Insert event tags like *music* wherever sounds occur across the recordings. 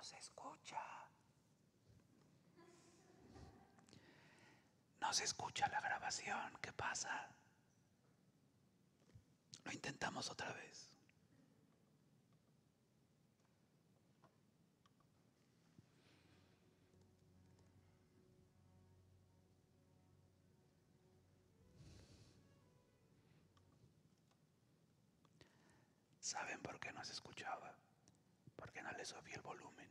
No se escucha. No se escucha la grabación. ¿Qué pasa? Lo intentamos otra vez. ¿Saben por qué no se escuchaba? le subí el volumen.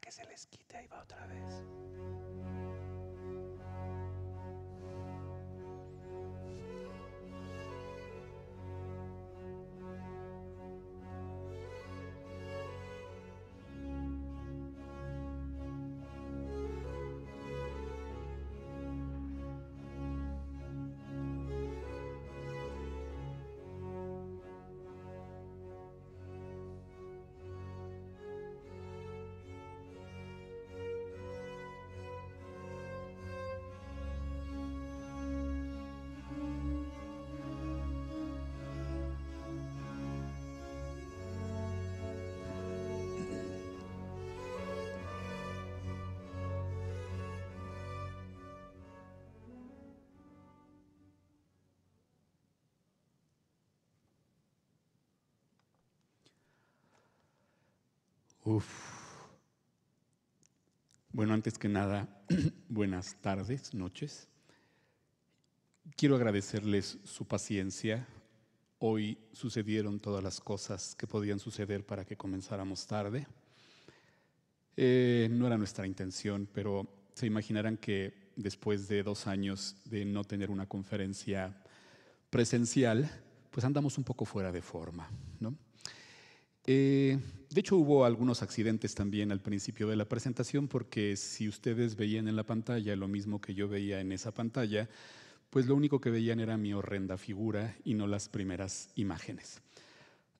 que se les quite, ahí va otra vez. Bueno, antes que nada, *clears throat* buenas tardes, noches. Quiero agradecerles su paciencia. Hoy sucedieron todas las cosas que podían suceder para que comenzáramos tarde. Eh, no era nuestra intención, pero se imaginarán que después de dos años de no tener una conferencia presencial, pues andamos un poco fuera de forma. ¿no? Eh, de hecho, hubo algunos accidentes también al principio de la presentación, porque si ustedes veían en la pantalla lo mismo que yo veía en esa pantalla, pues lo único que veían era mi horrenda figura y no las primeras imágenes.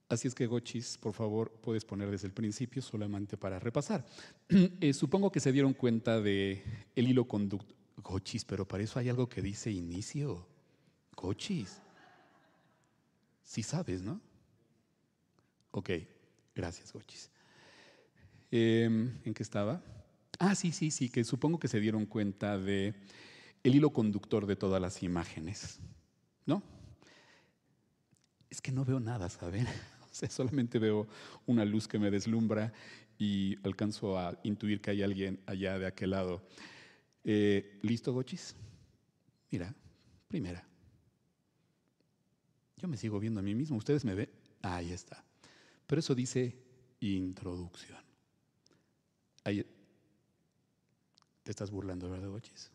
Así es que Gochis, por favor, puedes poner desde el principio solamente para repasar. *clears throat* Eh, supongo que se dieron cuenta de el hilo conducto. Gochis, pero para eso hay algo que dice inicio. Gochis. Sí sabes, ¿no? Ok, Gracias, Gochis. Em, ¿En qué estaba? Ah, sí, sí, sí, que supongo que se dieron cuenta de el hilo conductor de todas las imágenes, ¿no? Es que no veo nada, ¿saben? *laughs* O sea, solamente veo una luz que me deslumbra y alcanzo a intuir que hay alguien allá de aquel lado. Eh, ¿Listo, Gochis? Mira, primera. Yo me sigo viendo a mí mismo. ¿Ustedes me ven? Ah, ahí está. Pero eso dice introducción. te estás burlando, ¿verdad, Gochis?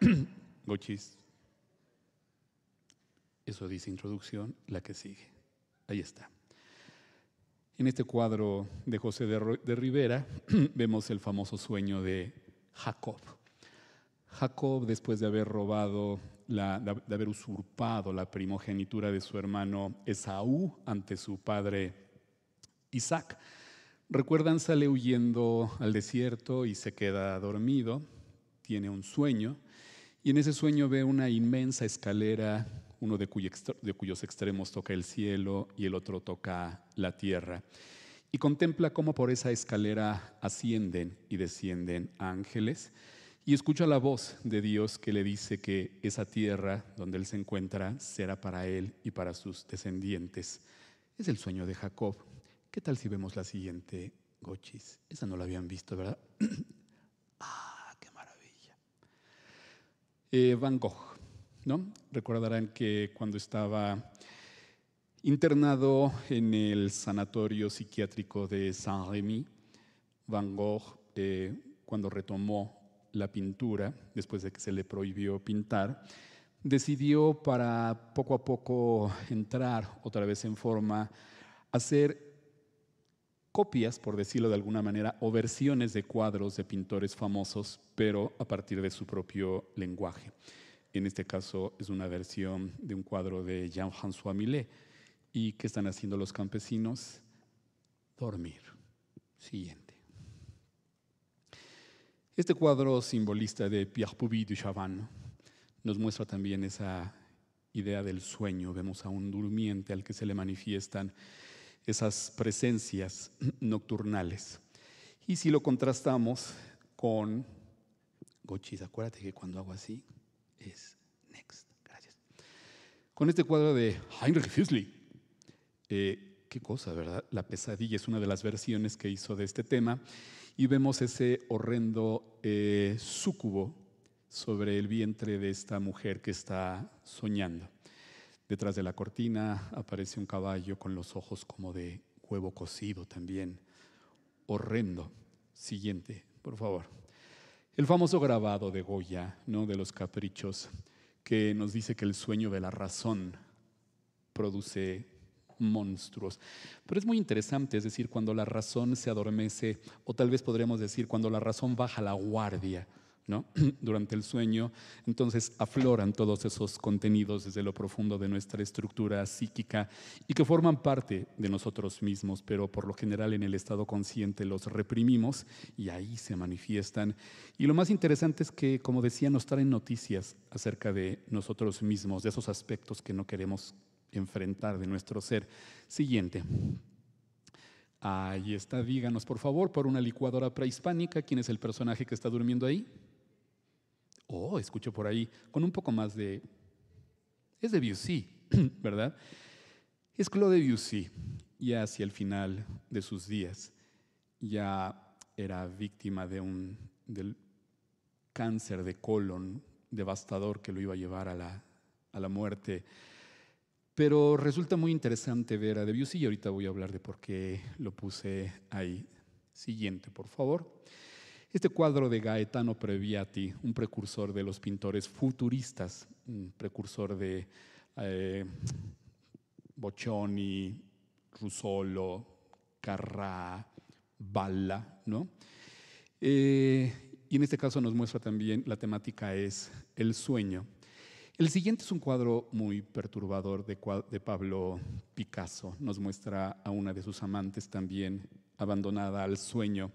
*clears throat* Gochis. Eso dice introducción, la que sigue. Ahí está. En este cuadro de José de, Rivera *clears throat* vemos el famoso sueño de Jacob. Jacob, después de haber robado, de haber usurpado la primogenitura de su hermano Esaú ante su padre Isaac, recuerdan, sale huyendo al desierto y se queda dormido, tiene un sueño, y en ese sueño ve una inmensa escalera, uno de cuyos extremos toca el cielo y el otro toca la tierra y contempla cómo por esa escalera ascienden y descienden ángeles y escucha la voz de Dios que le dice que esa tierra donde él se encuentra será para él y para sus descendientes. Es el sueño de Jacob. ¿Qué tal si vemos la siguiente, Gochis? Esa no la habían visto, ¿verdad? *clears throat* ah, qué maravilla. Eh, Van Gogh, ¿no? Recordarán que cuando estaba internado en el sanatorio psiquiátrico de Saint-Rémy, Van Gogh, eh, cuando retomó la pintura, después de que se le prohibió pintar, decidió para poco a poco entrar otra vez en forma, hacer copias, por decirlo de alguna manera, o versiones de cuadros de pintores famosos, pero a partir de su propio lenguaje. En este caso es una versión de un cuadro de Jean-François Millet. ¿Y qué están haciendo los campesinos? Dormir. Siguiente. Este cuadro simbolista de Pierre Puvis de Chavannes nos muestra también esa idea del sueño. Vemos a un durmiente al que se le manifiestan esas presencias nocturnales. Y si lo contrastamos con Gochis, acuérdate que cuando hago así es next. Gracias. Con este cuadro de Heinrich Füßli. Eh, qué cosa, ¿verdad? La pesadilla es una de las versiones que hizo de este tema y vemos ese horrendo eh, súcubo sobre el vientre de esta mujer que está soñando. Detrás de la cortina aparece un caballo con los ojos como de huevo cocido también. Horrendo. Siguiente, por favor. El famoso grabado de Goya, ¿no? de los caprichos, que nos dice que el sueño de la razón produce monstruos. Pero es muy interesante, es decir, cuando la razón se adormece, o tal vez podremos decir, cuando la razón baja la guardia. ¿no? *clears throat* durante el sueño, entonces afloran todos esos contenidos desde lo profundo de nuestra estructura psíquica y que forman parte de nosotros mismos, pero por lo general en el estado consciente los reprimimos y ahí se manifiestan. Y lo más interesante es que, como decía, nos traen noticias acerca de nosotros mismos, de esos aspectos que no queremos enfrentar de nuestro ser. Siguiente. Ahí está, díganos por favor, por una licuadora prehispánica, ¿quién es el personaje que está durmiendo ahí? Oh, escucho por ahí, con un poco más de... Es de Busy, *clears throat* ¿verdad? Es Claude Busy, ya hacia el final de sus días, ya era víctima de un del cáncer de colon devastador que lo iba a llevar a la, a la muerte pero resulta muy interesante ver a Debussy y ahorita voy a hablar de por qué lo puse ahí. Siguiente, por favor. Este cuadro de Gaetano Previati, un precursor de los pintores futuristas, un precursor de eh, Boccioni, Russolo, Carrà, Balla, ¿no? Eh, y en este caso nos muestra también la temática es el sueño el siguiente es un cuadro muy perturbador de, Pablo Picasso. Nos muestra a una de sus amantes también abandonada al sueño.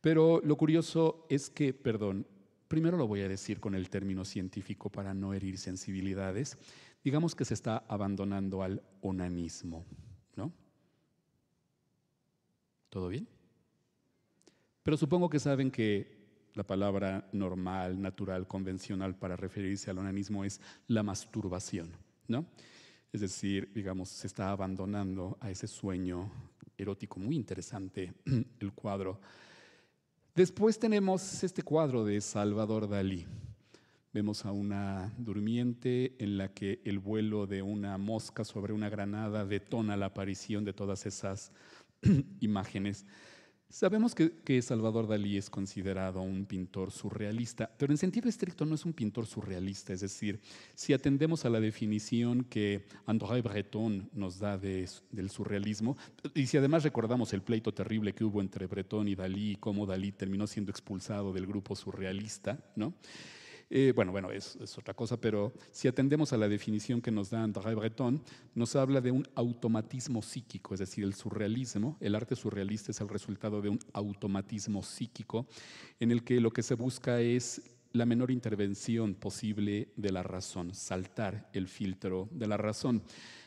Pero lo curioso es que, perdón, primero lo voy a decir con el término científico para no herir sensibilidades. Digamos que se está abandonando al onanismo, ¿no? ¿Todo bien? Pero supongo que saben que la palabra normal, natural, convencional para referirse al onanismo es la masturbación, Es decir, digamos, se está abandonando a ese sueño erótico muy interesante *clears throat* el cuadro. Después tenemos este cuadro de Salvador Dalí. Vemos a una durmiente en la que el vuelo de una mosca sobre una granada detona la aparición de todas esas *clears throat* imágenes. Sabemos que, Salvador Dalí es considerado un pintor surrealista, pero en sentido estricto no es un pintor surrealista, es decir, si atendemos a la definición que André Breton nos da del surrealismo, y si además recordamos el pleito terrible que hubo entre Breton y Dalí cómo Dalí terminó siendo expulsado del grupo surrealista, ¿no? Eh, bueno, bueno, es, es, otra cosa, pero si atendemos a la definición que nos da André Breton, nos habla de un automatismo psíquico, es decir, el surrealismo, el arte surrealista es el resultado de un automatismo psíquico en el que lo que se busca es la menor intervención posible de la razón, saltar el filtro de la razón.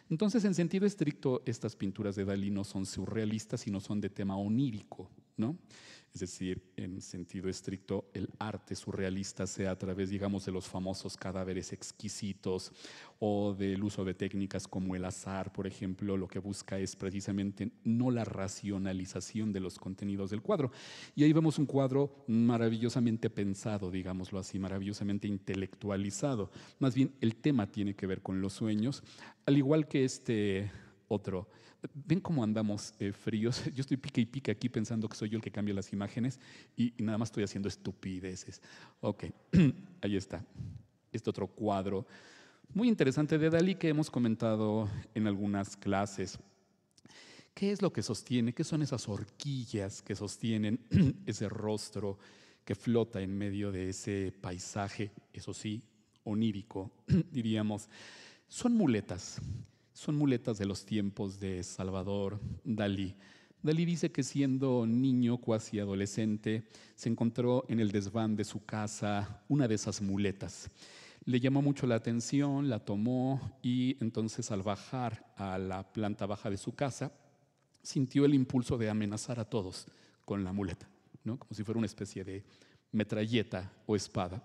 Entonces, en sentido estricto, estas pinturas de Dalí no son surrealistas, sino son de tema onírico, ¿no? es decir, en sentido estricto, el arte surrealista, sea a través, digamos, de los famosos cadáveres exquisitos o del uso de técnicas como el azar, por ejemplo, lo que busca es precisamente no la racionalización de los contenidos del cuadro. Y ahí vemos un cuadro maravillosamente pensado, digámoslo así, maravillosamente intelectualizado. Más bien, el tema tiene que ver con los sueños, al igual que este otro ven cómo andamos eh, fríos. *laughs* Yo estoy pique y pique aquí pensando que soy yo el que cambia las imágenes y, y nada más estoy haciendo estupideces. Ok, *clears throat* ahí está. Este otro cuadro muy interesante de Dalí que hemos comentado en algunas clases. ¿Qué es lo que sostiene? ¿Qué son esas horquillas que sostienen *clears throat* ese rostro que flota en medio de ese paisaje, eso sí, onírico, *clears throat* diríamos? Son muletas son muletas de los tiempos de Salvador Dalí. Dalí dice que siendo niño, cuasi adolescente, se encontró en el desván de su casa una de esas muletas. Le llamó mucho la atención, la tomó y entonces al bajar a la planta baja de su casa, sintió el impulso de amenazar a todos con la muleta, ¿no? como si fuera una especie de metralleta o espada.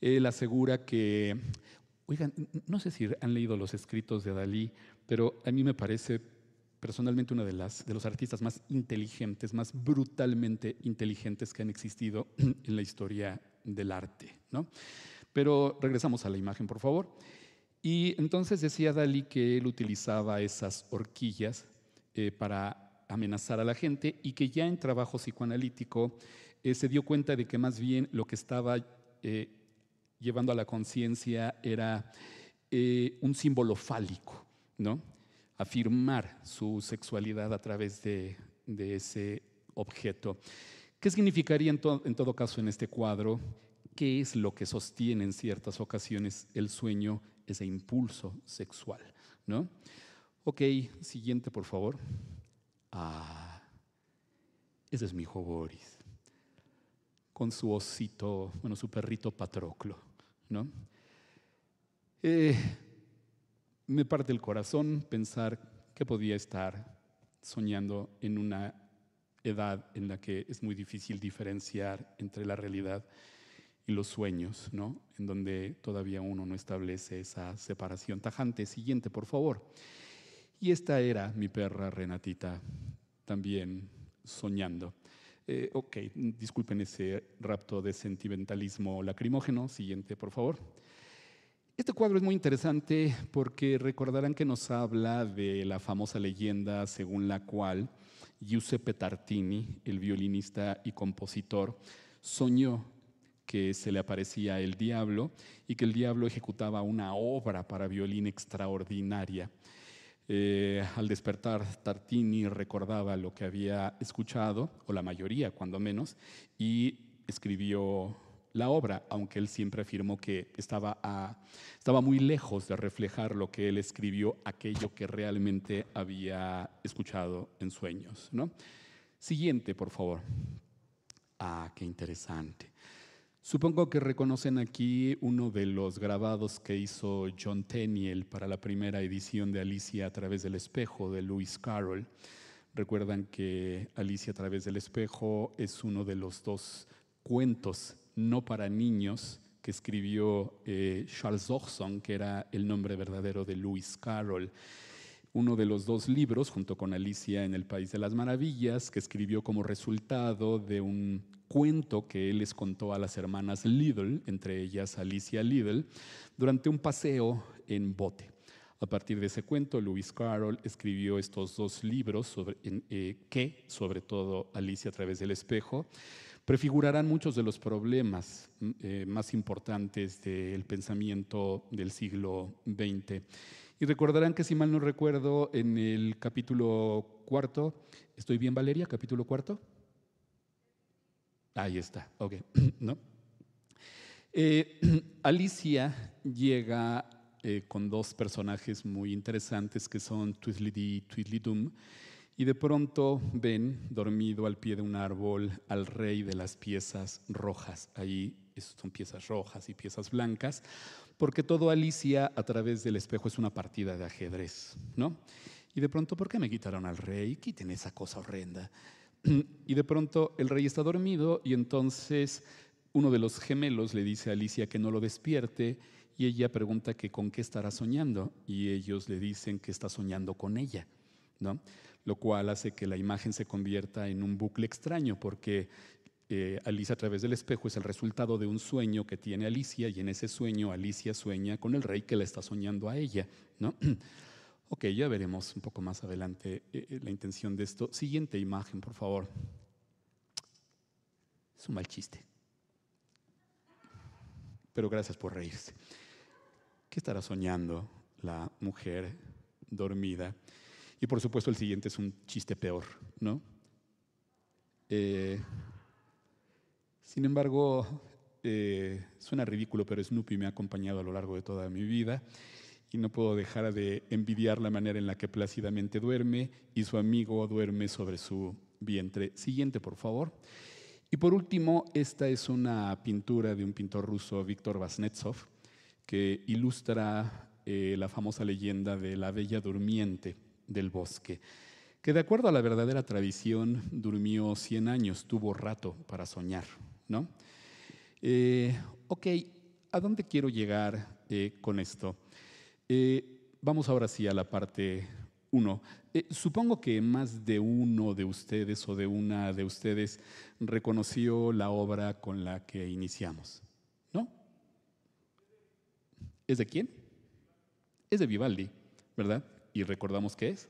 Él asegura que Oigan, no sé si han leído los escritos de Dalí, pero a mí me parece personalmente uno de, los artistas más inteligentes, más brutalmente inteligentes que han existido *clears throat* en la historia del arte. ¿no? Pero regresamos a la imagen, por favor. Y entonces decía Dalí que él utilizaba esas horquillas eh, para amenazar a la gente y que ya en trabajo psicoanalítico eh, se dio cuenta de que más bien lo que estaba eh, llevando a la conciencia era eh, un símbolo fálico, ¿no? Afirmar su sexualidad a través de, ese objeto. ¿Qué significaría en, en todo caso en este cuadro? ¿Qué es lo que sostiene en ciertas ocasiones el sueño, ese impulso sexual? ¿no? Ok, siguiente, por favor. Ah, ese es mi hijo Boris, con su osito, bueno, su perrito Patroclo. ¿no? Eh, me parte el corazón pensar que podía estar soñando en una edad en la que es muy difícil diferenciar entre la realidad y los sueños, En donde todavía uno no establece esa separación tajante. Siguiente, por favor. Y esta era mi perra Renatita, también soñando. Eh, ok, disculpen ese rapto de sentimentalismo lacrimógeno. Siguiente, por favor. Este cuadro es muy interesante porque recordarán que nos habla de la famosa leyenda según la cual Giuseppe Tartini, el violinista y compositor, soñó que se le aparecía el diablo y que el diablo ejecutaba una obra para violín extraordinaria. Eh, al despertar, Tartini recordaba lo que había escuchado, o la mayoría cuando menos, y escribió la obra, aunque él siempre afirmó que estaba, muy lejos de reflejar lo que él escribió, aquello que realmente había escuchado en sueños. Siguiente, por favor. Ah, qué interesante. Supongo que reconocen aquí uno de los grabados que hizo John Tenniel para la primera edición de Alicia a través del espejo de Lewis Carroll. Recuerdan que Alicia a través del espejo es uno de los dos cuentos no para niños que escribió eh, Charles Dodgson, que era el nombre verdadero de Lewis Carroll uno de los dos libros, junto con Alicia en el País de las Maravillas, que escribió como resultado de un cuento que él les contó a las hermanas Lidl, entre ellas Alicia Liddell, durante un paseo en bote. A partir de ese cuento, Lewis Carroll escribió estos dos libros sobre, eh, que, sobre todo Alicia a través del espejo, prefigurarán muchos de los problemas mm, eh, más importantes del pensamiento del siglo XX. Y recordarán que, si mal no recuerdo, en el capítulo cuarto, ¿estoy bien, Valeria? Capítulo cuarto. Ahí está, ok, *clears throat* ¿no? Eh, *clears throat* Alicia llega eh, con dos personajes muy interesantes que son Dee y Twiddly-Doom. y de pronto ven dormido al pie de un árbol al rey de las piezas rojas. Ahí son piezas rojas y piezas blancas porque todo Alicia a través del espejo es una partida de ajedrez, ¿no? Y de pronto, ¿por qué me quitaron al rey? Quiten esa cosa horrenda. *clears throat* Y de pronto el rey está dormido y entonces uno de los gemelos le dice a Alicia que no lo despierte y ella pregunta que con qué estará soñando y ellos le dicen que está soñando con ella, ¿no? Lo cual hace que la imagen se convierta en un bucle extraño porque eh, Alicia a través del espejo es el resultado de un sueño que tiene Alicia y en ese sueño Alicia sueña con el rey que la está soñando a ella, ¿no? *clears throat* Ok, ya veremos un poco más adelante eh, eh, la intención de esto. Siguiente imagen, por favor. Es un mal chiste. Pero gracias por reírse. ¿Qué estará soñando la mujer dormida? Y por supuesto el siguiente es un chiste peor, ¿no? Eh, sin embargo, eh, suena ridículo, pero Snoopy me ha acompañado a lo largo de toda mi vida y no puedo dejar de envidiar la manera en la que plácidamente duerme y su amigo duerme sobre su vientre. Siguiente, por favor. Y por último, esta es una pintura de un pintor ruso, Víctor Vasnetsov, que ilustra eh, la famosa leyenda de la Bella Durmiente del bosque, que de acuerdo a la verdadera tradición durmió 100 años, tuvo rato para soñar. ¿no? Eh, ok, ¿a dónde quiero llegar eh, con esto? Eh, vamos ahora sí a la parte uno supongo que más de uno de ustedes o de una de ustedes reconoció la obra con la que iniciamos, ¿no? ¿Es de quién? Es de Vivaldi, ¿verdad? Y recordamos qué es.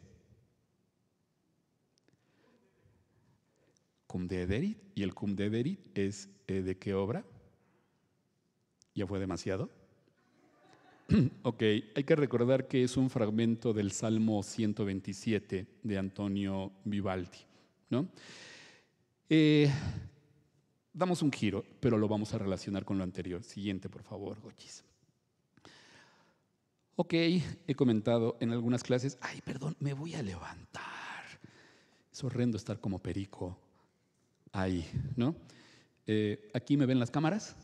cum de Ederit? Y el cum de Ederit es eh, de qué obra. ¿Ya fue demasiado? *clears throat* ok, hay que recordar que es un fragmento del Salmo 127 de Antonio Vivaldi. ¿no? Eh, damos un giro, pero lo vamos a relacionar con lo anterior. Siguiente, por favor, Gochis. Ok, he comentado en algunas clases, ay, perdón, me voy a levantar. Es horrendo estar como perico ahí, ¿no? Eh, aquí me ven las cámaras.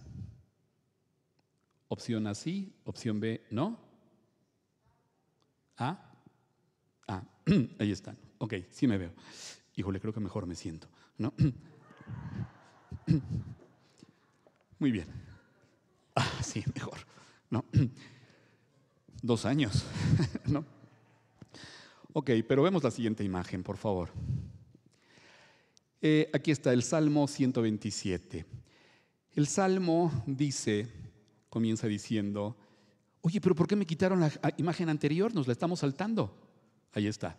Opción A sí, opción B no. A. Ah, *clears throat* ahí están. Ok, sí me veo. Híjole, creo que mejor me siento, ¿no? *clears throat* Muy bien. *laughs* Ah, sí, mejor. No. *clears throat* Dos años, *laughs* ¿no? Ok, pero vemos la siguiente imagen, por favor. Eh, aquí está el Salmo 127. El Salmo dice, comienza diciendo, oye, pero ¿por qué me quitaron la imagen anterior? Nos la estamos saltando. Ahí está.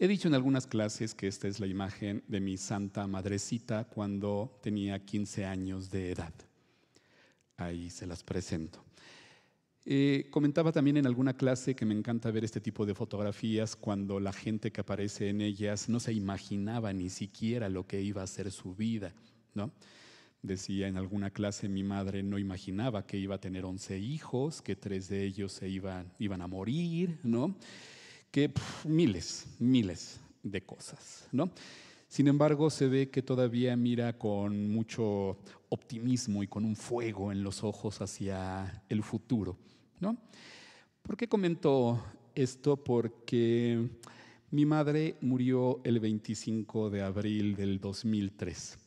He dicho en algunas clases que esta es la imagen de mi santa madrecita cuando tenía 15 años de edad. Ahí se las presento. Eh, comentaba también en alguna clase que me encanta ver este tipo de fotografías cuando la gente que aparece en ellas no se imaginaba ni siquiera lo que iba a ser su vida, ¿no? Decía en alguna clase mi madre no imaginaba que iba a tener 11 hijos, que tres de ellos se iban, a morir, Que miles, miles de cosas, Sin embargo, se ve que todavía mira con mucho optimismo y con un fuego en los ojos hacia el futuro. ¿no? ¿Por qué comento esto? Porque mi madre murió el 25 de abril del 2003,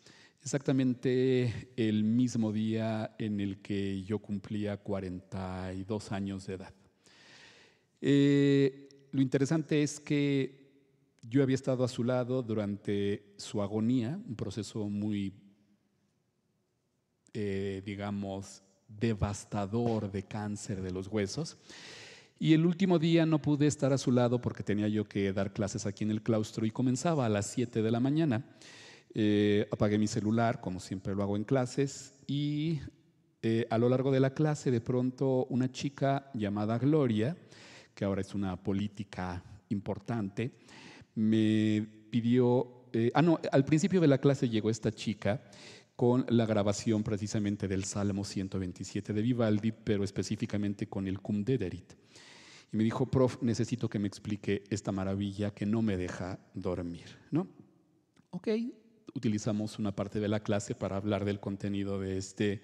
exactamente el mismo día en el que yo cumplía 42 años de edad. Eh, lo interesante es que yo había estado a su lado durante su agonía, un proceso muy, eh, digamos, devastador de cáncer de los huesos. Y el último día no pude estar a su lado porque tenía yo que dar clases aquí en el claustro y comenzaba a las 7 de la mañana. Eh, apagué mi celular, como siempre lo hago en clases, y eh, a lo largo de la clase de pronto una chica llamada Gloria, que ahora es una política importante, me pidió, eh, ah no, al principio de la clase llegó esta chica con la grabación precisamente del Salmo 127 de Vivaldi, pero específicamente con el Cum Dederit. Y me dijo, prof, necesito que me explique esta maravilla que no me deja dormir, ¿no? Ok, utilizamos una parte de la clase para hablar del contenido de este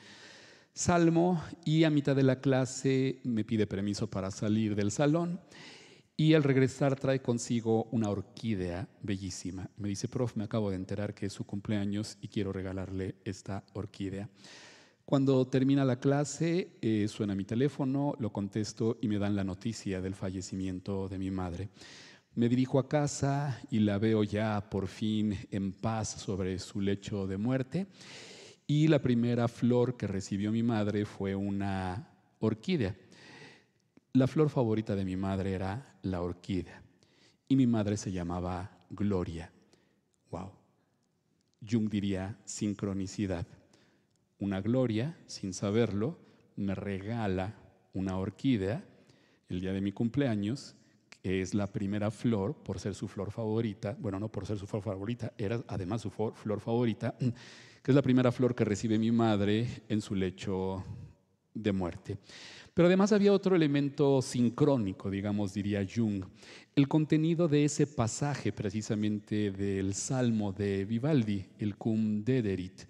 salmo y a mitad de la clase me pide permiso para salir del salón y al regresar trae consigo una orquídea bellísima. Me dice, prof, me acabo de enterar que es su cumpleaños y quiero regalarle esta orquídea. Cuando termina la clase, eh, suena mi teléfono, lo contesto y me dan la noticia del fallecimiento de mi madre. Me dirijo a casa y la veo ya por fin en paz sobre su lecho de muerte. Y la primera flor que recibió mi madre fue una orquídea. La flor favorita de mi madre era la orquídea y mi madre se llamaba Gloria. Wow. Jung diría sincronicidad. Una Gloria, sin saberlo, me regala una orquídea el día de mi cumpleaños, que es la primera flor por ser su flor favorita, bueno, no por ser su flor favorita, era además su flor, flor favorita, que es la primera flor que recibe mi madre en su lecho de muerte. Pero además había otro elemento sincrónico, digamos, diría Jung. El contenido de ese pasaje precisamente del Salmo de Vivaldi, el Cum Dederit.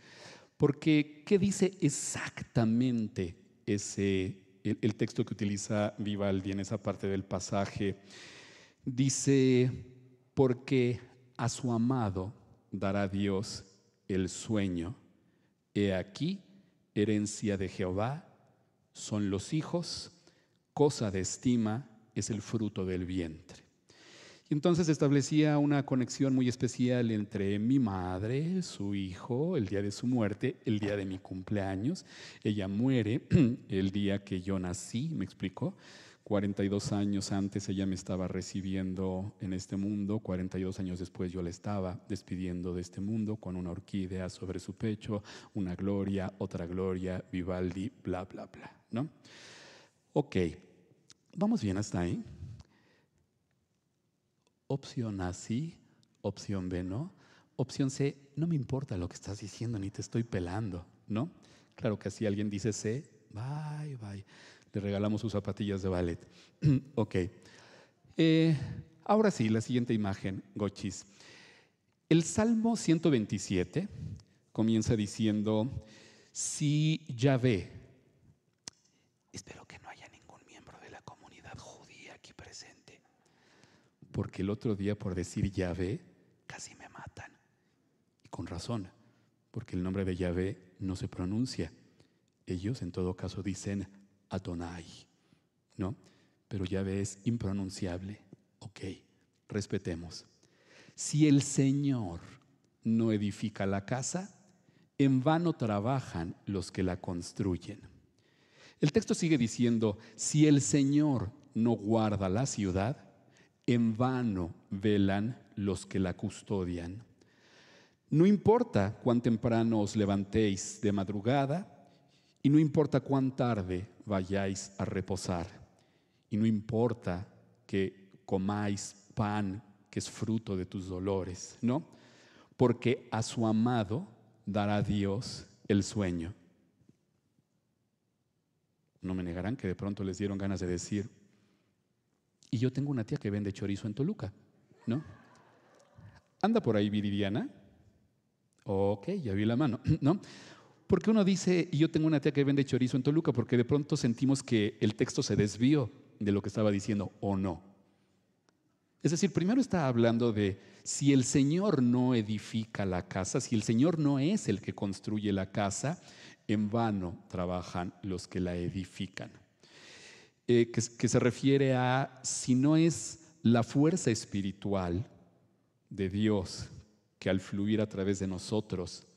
Porque, ¿qué dice exactamente ese, el, el texto que utiliza Vivaldi en esa parte del pasaje? Dice, porque a su amado dará Dios el sueño. He aquí, herencia de Jehová son los hijos, cosa de estima es el fruto del vientre. Y entonces establecía una conexión muy especial entre mi madre, su hijo, el día de su muerte, el día de mi cumpleaños. Ella muere *clears throat* el día que yo nací, me explicó. 42 años antes ella me estaba recibiendo en este mundo, 42 años después yo la estaba despidiendo de este mundo con una orquídea sobre su pecho, una gloria, otra gloria, Vivaldi, bla, bla, bla. ¿no? Ok, vamos bien hasta ahí. Opción A sí, opción B no. Opción C, no me importa lo que estás diciendo ni te estoy pelando, ¿no? Claro que si alguien dice C, bye, bye. Le regalamos sus zapatillas de ballet. *clears throat* ok. Eh, ahora sí, la siguiente imagen, Gochis. El Salmo 127 comienza diciendo, si ya ve... Espero que no haya ningún miembro de la comunidad judía aquí presente. Porque el otro día, por decir Yahvé, casi me matan. Y con razón, porque el nombre de Yahvé no se pronuncia. Ellos, en todo caso, dicen Adonai, ¿no? Pero Yahvé es impronunciable. Ok, respetemos. Si el Señor no edifica la casa, en vano trabajan los que la construyen. El texto sigue diciendo, si el Señor no guarda la ciudad, en vano velan los que la custodian. No importa cuán temprano os levantéis de madrugada y no importa cuán tarde vayáis a reposar y no importa que comáis pan que es fruto de tus dolores, ¿no? Porque a su amado dará Dios el sueño. No me negarán que de pronto les dieron ganas de decir. Y yo tengo una tía que vende chorizo en Toluca, ¿no? Anda por ahí Viridiana. Ok, ya vi la mano, *clears throat* ¿no? Porque uno dice, y yo tengo una tía que vende chorizo en Toluca, porque de pronto sentimos que el texto se desvió de lo que estaba diciendo o no. Es decir, primero está hablando de si el Señor no edifica la casa, si el Señor no es el que construye la casa, en vano trabajan los que la edifican. Eh, que, se refiere a si no es la fuerza espiritual de Dios que al fluir a través de nosotros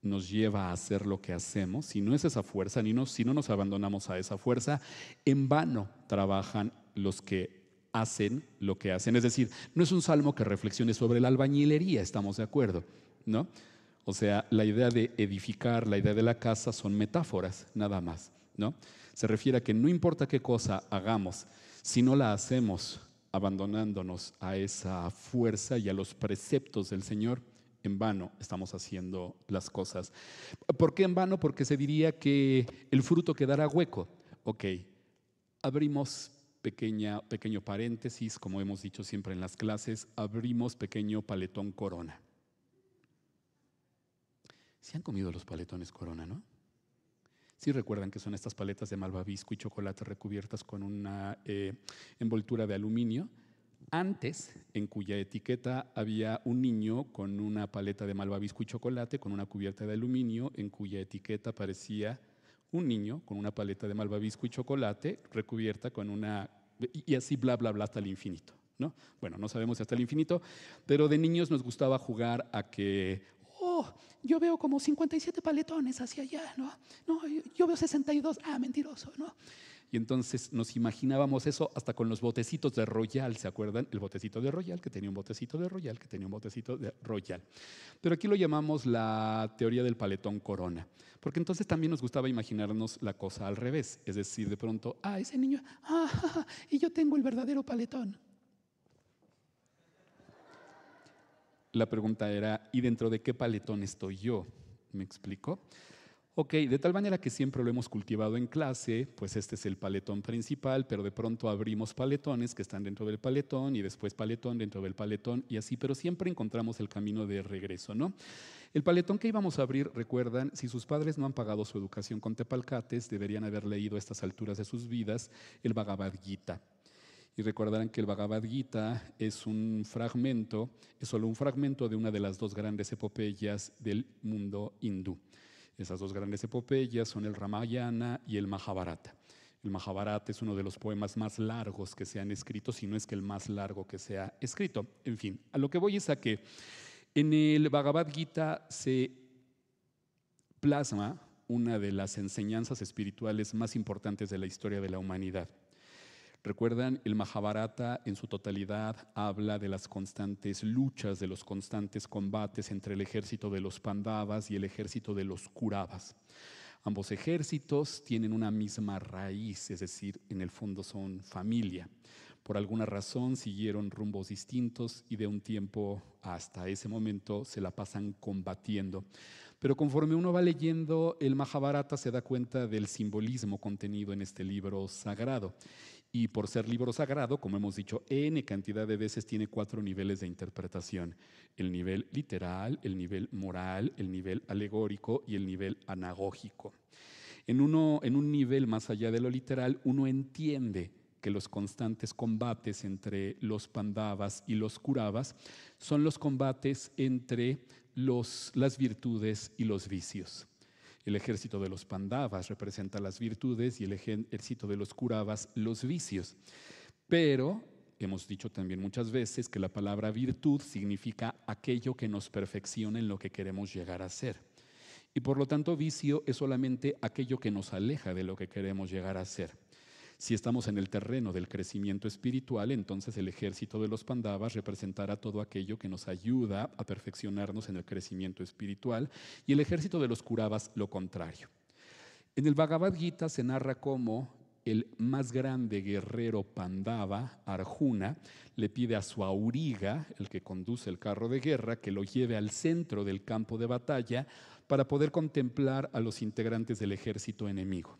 nos lleva a hacer lo que hacemos, si no es esa fuerza, ni no, si no nos abandonamos a esa fuerza, en vano trabajan los que hacen lo que hacen. Es decir, no es un salmo que reflexione sobre la albañilería, estamos de acuerdo, ¿no? O sea, la idea de edificar, la idea de la casa son metáforas, nada más, ¿no? Se refiere a que no importa qué cosa hagamos, si no la hacemos abandonándonos a esa fuerza y a los preceptos del Señor, en vano estamos haciendo las cosas. ¿Por qué en vano? Porque se diría que el fruto quedará hueco. Ok, abrimos pequeña, pequeño paréntesis, como hemos dicho siempre en las clases, abrimos pequeño paletón corona. Se han comido los paletones Corona, ¿no? Sí recuerdan que son estas paletas de malvavisco y chocolate recubiertas con una eh, envoltura de aluminio. Antes, en cuya etiqueta había un niño con una paleta de malvavisco y chocolate, con una cubierta de aluminio, en cuya etiqueta parecía un niño con una paleta de malvavisco y chocolate recubierta con una... y así bla, bla, bla hasta el infinito. ¿no? Bueno, no sabemos hasta el infinito, pero de niños nos gustaba jugar a que yo veo como 57 paletones hacia allá, ¿no? No, yo veo 62, ah, mentiroso, ¿no? Y entonces nos imaginábamos eso hasta con los botecitos de Royal, ¿se acuerdan? El botecito de Royal, que tenía un botecito de Royal, que tenía un botecito de Royal. Pero aquí lo llamamos la teoría del paletón corona, porque entonces también nos gustaba imaginarnos la cosa al revés, es decir, de pronto, ah, ese niño, ah, *laughs* y yo tengo el verdadero paletón. la pregunta era, ¿y dentro de qué paletón estoy yo? ¿Me explico? Ok, de tal manera que siempre lo hemos cultivado en clase, pues este es el paletón principal, pero de pronto abrimos paletones que están dentro del paletón y después paletón dentro del paletón y así, pero siempre encontramos el camino de regreso, ¿no? El paletón que íbamos a abrir, recuerdan, si sus padres no han pagado su educación con tepalcates, deberían haber leído a estas alturas de sus vidas el Bhagavad Gita y recordarán que el Bhagavad Gita es un fragmento, es solo un fragmento de una de las dos grandes epopeyas del mundo hindú. Esas dos grandes epopeyas son el Ramayana y el Mahabharata. El Mahabharata es uno de los poemas más largos que se han escrito, si no es que el más largo que se ha escrito. En fin, a lo que voy es a que en el Bhagavad Gita se plasma una de las enseñanzas espirituales más importantes de la historia de la humanidad. Recuerdan, el Mahabharata en su totalidad habla de las constantes luchas, de los constantes combates entre el ejército de los Pandavas y el ejército de los Kuravas. Ambos ejércitos tienen una misma raíz, es decir, en el fondo son familia. Por alguna razón siguieron rumbos distintos y de un tiempo hasta ese momento se la pasan combatiendo. Pero conforme uno va leyendo el Mahabharata se da cuenta del simbolismo contenido en este libro sagrado y por ser libro sagrado, como hemos dicho n cantidad de veces, tiene cuatro niveles de interpretación. El nivel literal, el nivel moral, el nivel alegórico y el nivel anagógico. En, uno, en un nivel más allá de lo literal, uno entiende que los constantes combates entre los pandavas y los kuravas son los combates entre las virtudes y los vicios. El ejército de los Pandavas representa las virtudes y el ejército de los Kuravas los vicios. Pero hemos dicho también muchas veces que la palabra virtud significa aquello que nos perfecciona en lo que queremos llegar a ser. Y por lo tanto, vicio es solamente aquello que nos aleja de lo que queremos llegar a ser. Si estamos en el terreno del crecimiento espiritual, entonces el ejército de los Pandavas representará todo aquello que nos ayuda a perfeccionarnos en el crecimiento espiritual y el ejército de los Kuravas lo contrario. En el Bhagavad Gita se narra cómo el más grande guerrero Pandava, Arjuna, le pide a su auriga, el que conduce el carro de guerra, que lo lleve al centro del campo de batalla para poder contemplar a los integrantes del ejército enemigo.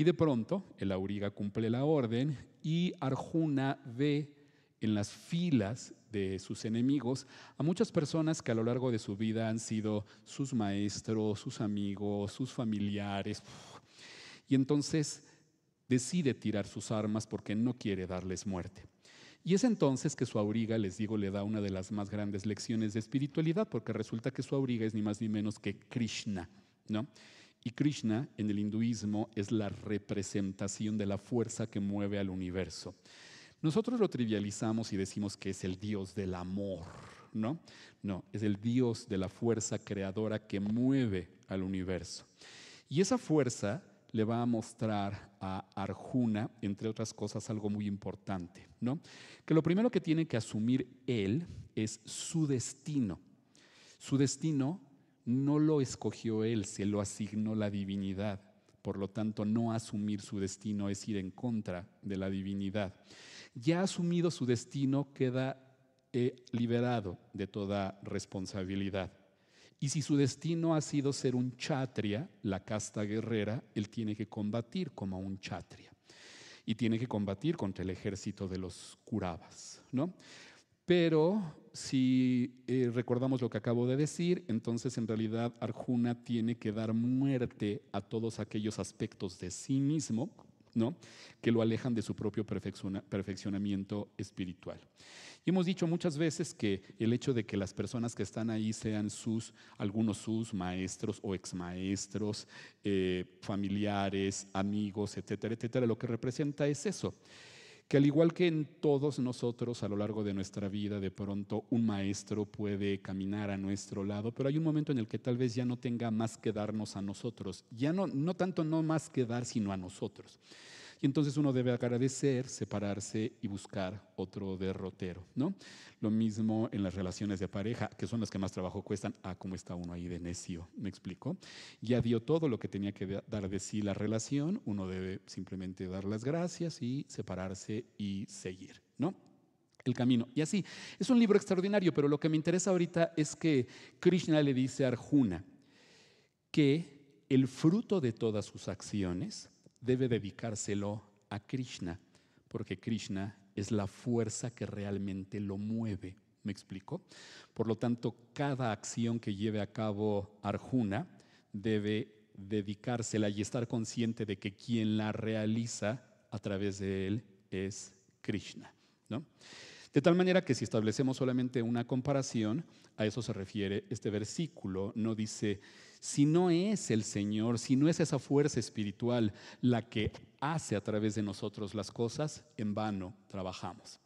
Y de pronto, el auriga cumple la orden y Arjuna ve en las filas de sus enemigos a muchas personas que a lo largo de su vida han sido sus maestros, sus amigos, sus familiares. Y entonces decide tirar sus armas porque no quiere darles muerte. Y es entonces que su auriga, les digo, le da una de las más grandes lecciones de espiritualidad, porque resulta que su auriga es ni más ni menos que Krishna, ¿no? Y Krishna en el hinduismo es la representación de la fuerza que mueve al universo. Nosotros lo trivializamos y decimos que es el dios del amor, ¿no? No, es el dios de la fuerza creadora que mueve al universo. Y esa fuerza le va a mostrar a Arjuna, entre otras cosas, algo muy importante, ¿no? Que lo primero que tiene que asumir él es su destino. Su destino no lo escogió él, se lo asignó la divinidad. Por lo tanto, no asumir su destino es ir en contra de la divinidad. Ya asumido su destino, queda eh, liberado de toda responsabilidad. Y si su destino ha sido ser un chatria, la casta guerrera, él tiene que combatir como un chatria. Y tiene que combatir contra el ejército de los curabas ¿no? Pero si eh, recordamos lo que acabo de decir, entonces en realidad Arjuna tiene que dar muerte a todos aquellos aspectos de sí mismo ¿no? que lo alejan de su propio perfeccionamiento espiritual. Y hemos dicho muchas veces que el hecho de que las personas que están ahí sean sus, algunos sus maestros o exmaestros, maestros, eh, familiares, amigos, etcétera, etcétera, lo que representa es eso que al igual que en todos nosotros a lo largo de nuestra vida, de pronto un maestro puede caminar a nuestro lado, pero hay un momento en el que tal vez ya no tenga más que darnos a nosotros, ya no, no tanto no más que dar, sino a nosotros. Y entonces uno debe agradecer, separarse y buscar otro derrotero, ¿no? Lo mismo en las relaciones de pareja, que son las que más trabajo cuestan. Ah, cómo está uno ahí de necio, ¿me explico? Ya dio todo lo que tenía que dar de sí la relación, uno debe simplemente dar las gracias y separarse y seguir, ¿no? el camino. Y así, es un libro extraordinario, pero lo que me interesa ahorita es que Krishna le dice a Arjuna que el fruto de todas sus acciones debe dedicárselo a Krishna, porque Krishna es la fuerza que realmente lo mueve. ¿Me explico? Por lo tanto, cada acción que lleve a cabo Arjuna debe dedicársela y estar consciente de que quien la realiza a través de él es Krishna. ¿no? De tal manera que si establecemos solamente una comparación, a eso se refiere este versículo, no dice si no es el Señor, si no es esa fuerza espiritual la que hace a través de nosotros las cosas, en vano trabajamos.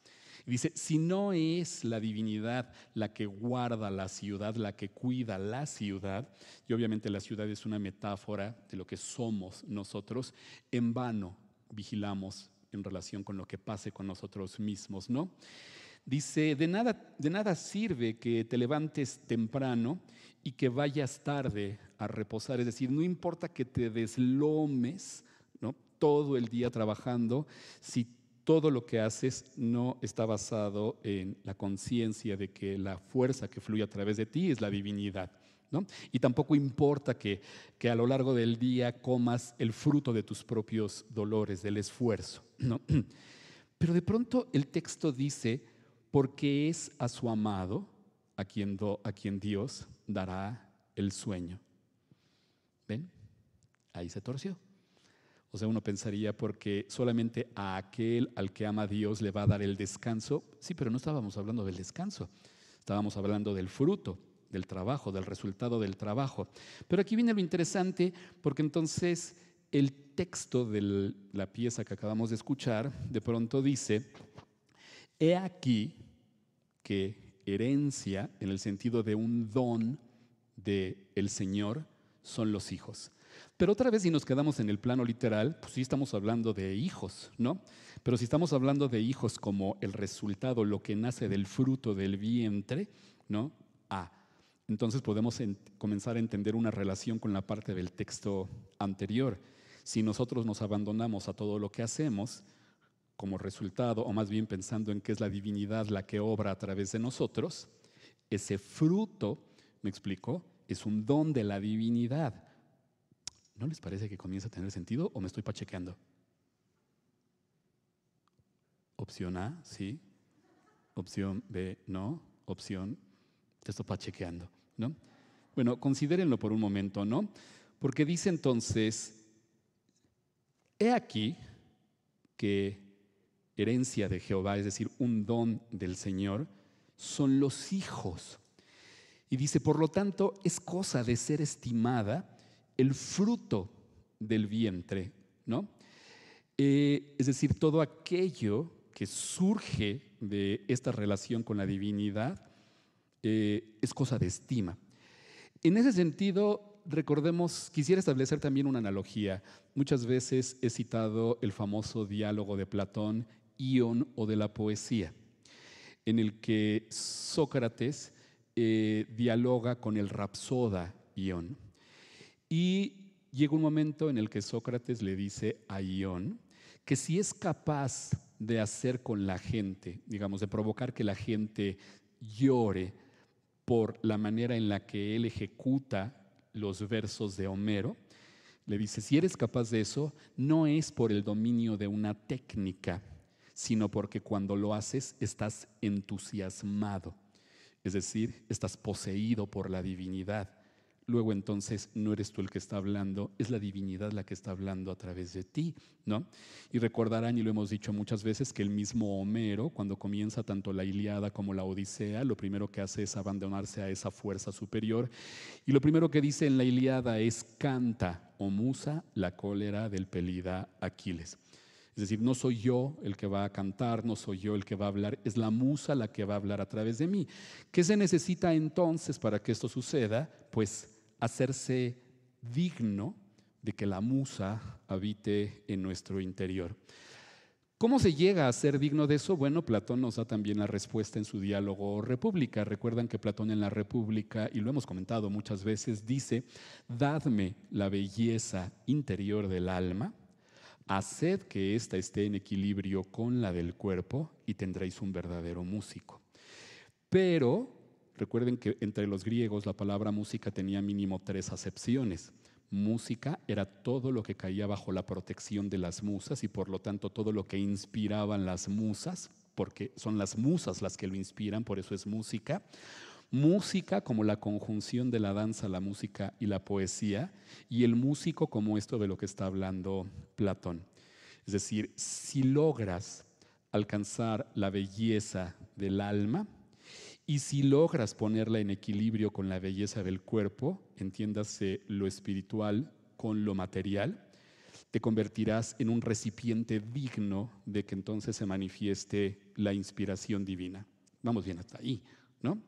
Dice, si no es la divinidad la que guarda la ciudad, la que cuida la ciudad, y obviamente la ciudad es una metáfora de lo que somos nosotros, en vano vigilamos en relación con lo que pase con nosotros mismos, ¿no? Dice, de nada, de nada sirve que te levantes temprano y que vayas tarde a reposar. Es decir, no importa que te deslomes todo el día trabajando, si todo lo que haces no está basado en la conciencia de que la fuerza que fluye a través de ti es la divinidad. Y tampoco importa que, a lo largo del día comas el fruto de tus propios dolores, del esfuerzo. *clears throat* Pero de pronto el texto dice porque es a su amado a quien, a quien Dios dará el sueño. ¿Ven? Ahí se torció. O sea, uno pensaría porque solamente a aquel al que ama Dios le va a dar el descanso. Sí, pero no estábamos hablando del descanso. Estábamos hablando del fruto, del trabajo, del resultado del trabajo. Pero aquí viene lo interesante porque entonces el texto de la pieza que acabamos de escuchar de pronto dice, he aquí que herencia, en el sentido de un don del el Señor, son los hijos. Pero otra vez si nos quedamos en el plano literal, pues sí estamos hablando de hijos, ¿no? Pero si estamos hablando de hijos como el resultado, lo que nace del fruto del vientre, ¿no? Ah, entonces podemos comenzar a entender una relación con la parte del texto anterior. Si nosotros nos abandonamos a todo lo que hacemos, como resultado, o más bien pensando en que es la divinidad la que obra a través de nosotros, ese fruto, me explico, es un don de la divinidad. ¿No les parece que comienza a tener sentido o me estoy pachequeando? Opción A, sí. Opción B, no. Opción, te estoy pachequeando, ¿no? Bueno, considérenlo por un momento, ¿no? Porque dice entonces, he aquí que herencia de Jehová, es decir, un don del Señor, son los hijos. Y dice, por lo tanto, es cosa de ser estimada el fruto del vientre, ¿no? Eh, es decir, todo aquello que surge de esta relación con la divinidad eh, es cosa de estima. En ese sentido, recordemos, quisiera establecer también una analogía. Muchas veces he citado el famoso diálogo de Platón Ión o de la poesía, en el que Sócrates eh, dialoga con el rapsoda Ión Y llega un momento en el que Sócrates le dice a Ión que si es capaz de hacer con la gente, digamos, de provocar que la gente llore por la manera en la que él ejecuta los versos de Homero, le dice, si eres capaz de eso, no es por el dominio de una técnica, sino porque cuando lo haces estás entusiasmado, es decir, estás poseído por la divinidad. Luego entonces no eres tú el que está hablando, es la divinidad la que está hablando a través de ti, ¿no? Y recordarán, y lo hemos dicho muchas veces, que el mismo Homero, cuando comienza tanto la Iliada como la Odisea, lo primero que hace es abandonarse a esa fuerza superior. Y lo primero que dice en la Iliada es, canta, o oh musa, la cólera del Pelida Aquiles. Es decir, no soy yo el que va a cantar, no soy yo el que va a hablar, es la musa la que va a hablar a través de mí. ¿Qué se necesita entonces para que esto suceda? Pues hacerse digno de que la musa habite en nuestro interior. ¿Cómo se llega a ser digno de eso? Bueno, Platón nos da también la respuesta en su diálogo República. Recuerdan que Platón en la República, y lo hemos comentado muchas veces, dice, dadme la belleza interior del alma, Haced que ésta esté en equilibrio con la del cuerpo y tendréis un verdadero músico. Pero recuerden que entre los griegos la palabra música tenía mínimo tres acepciones. Música era todo lo que caía bajo la protección de las musas y por lo tanto todo lo que inspiraban las musas, porque son las musas las que lo inspiran, por eso es música música como la conjunción de la danza, la música y la poesía, y el músico como esto de lo que está hablando Platón. Es decir, si logras alcanzar la belleza del alma y si logras ponerla en equilibrio con la belleza del cuerpo, entiéndase lo espiritual con lo material, te convertirás en un recipiente digno de que entonces se manifieste la inspiración divina. Vamos bien hasta ahí, ¿no?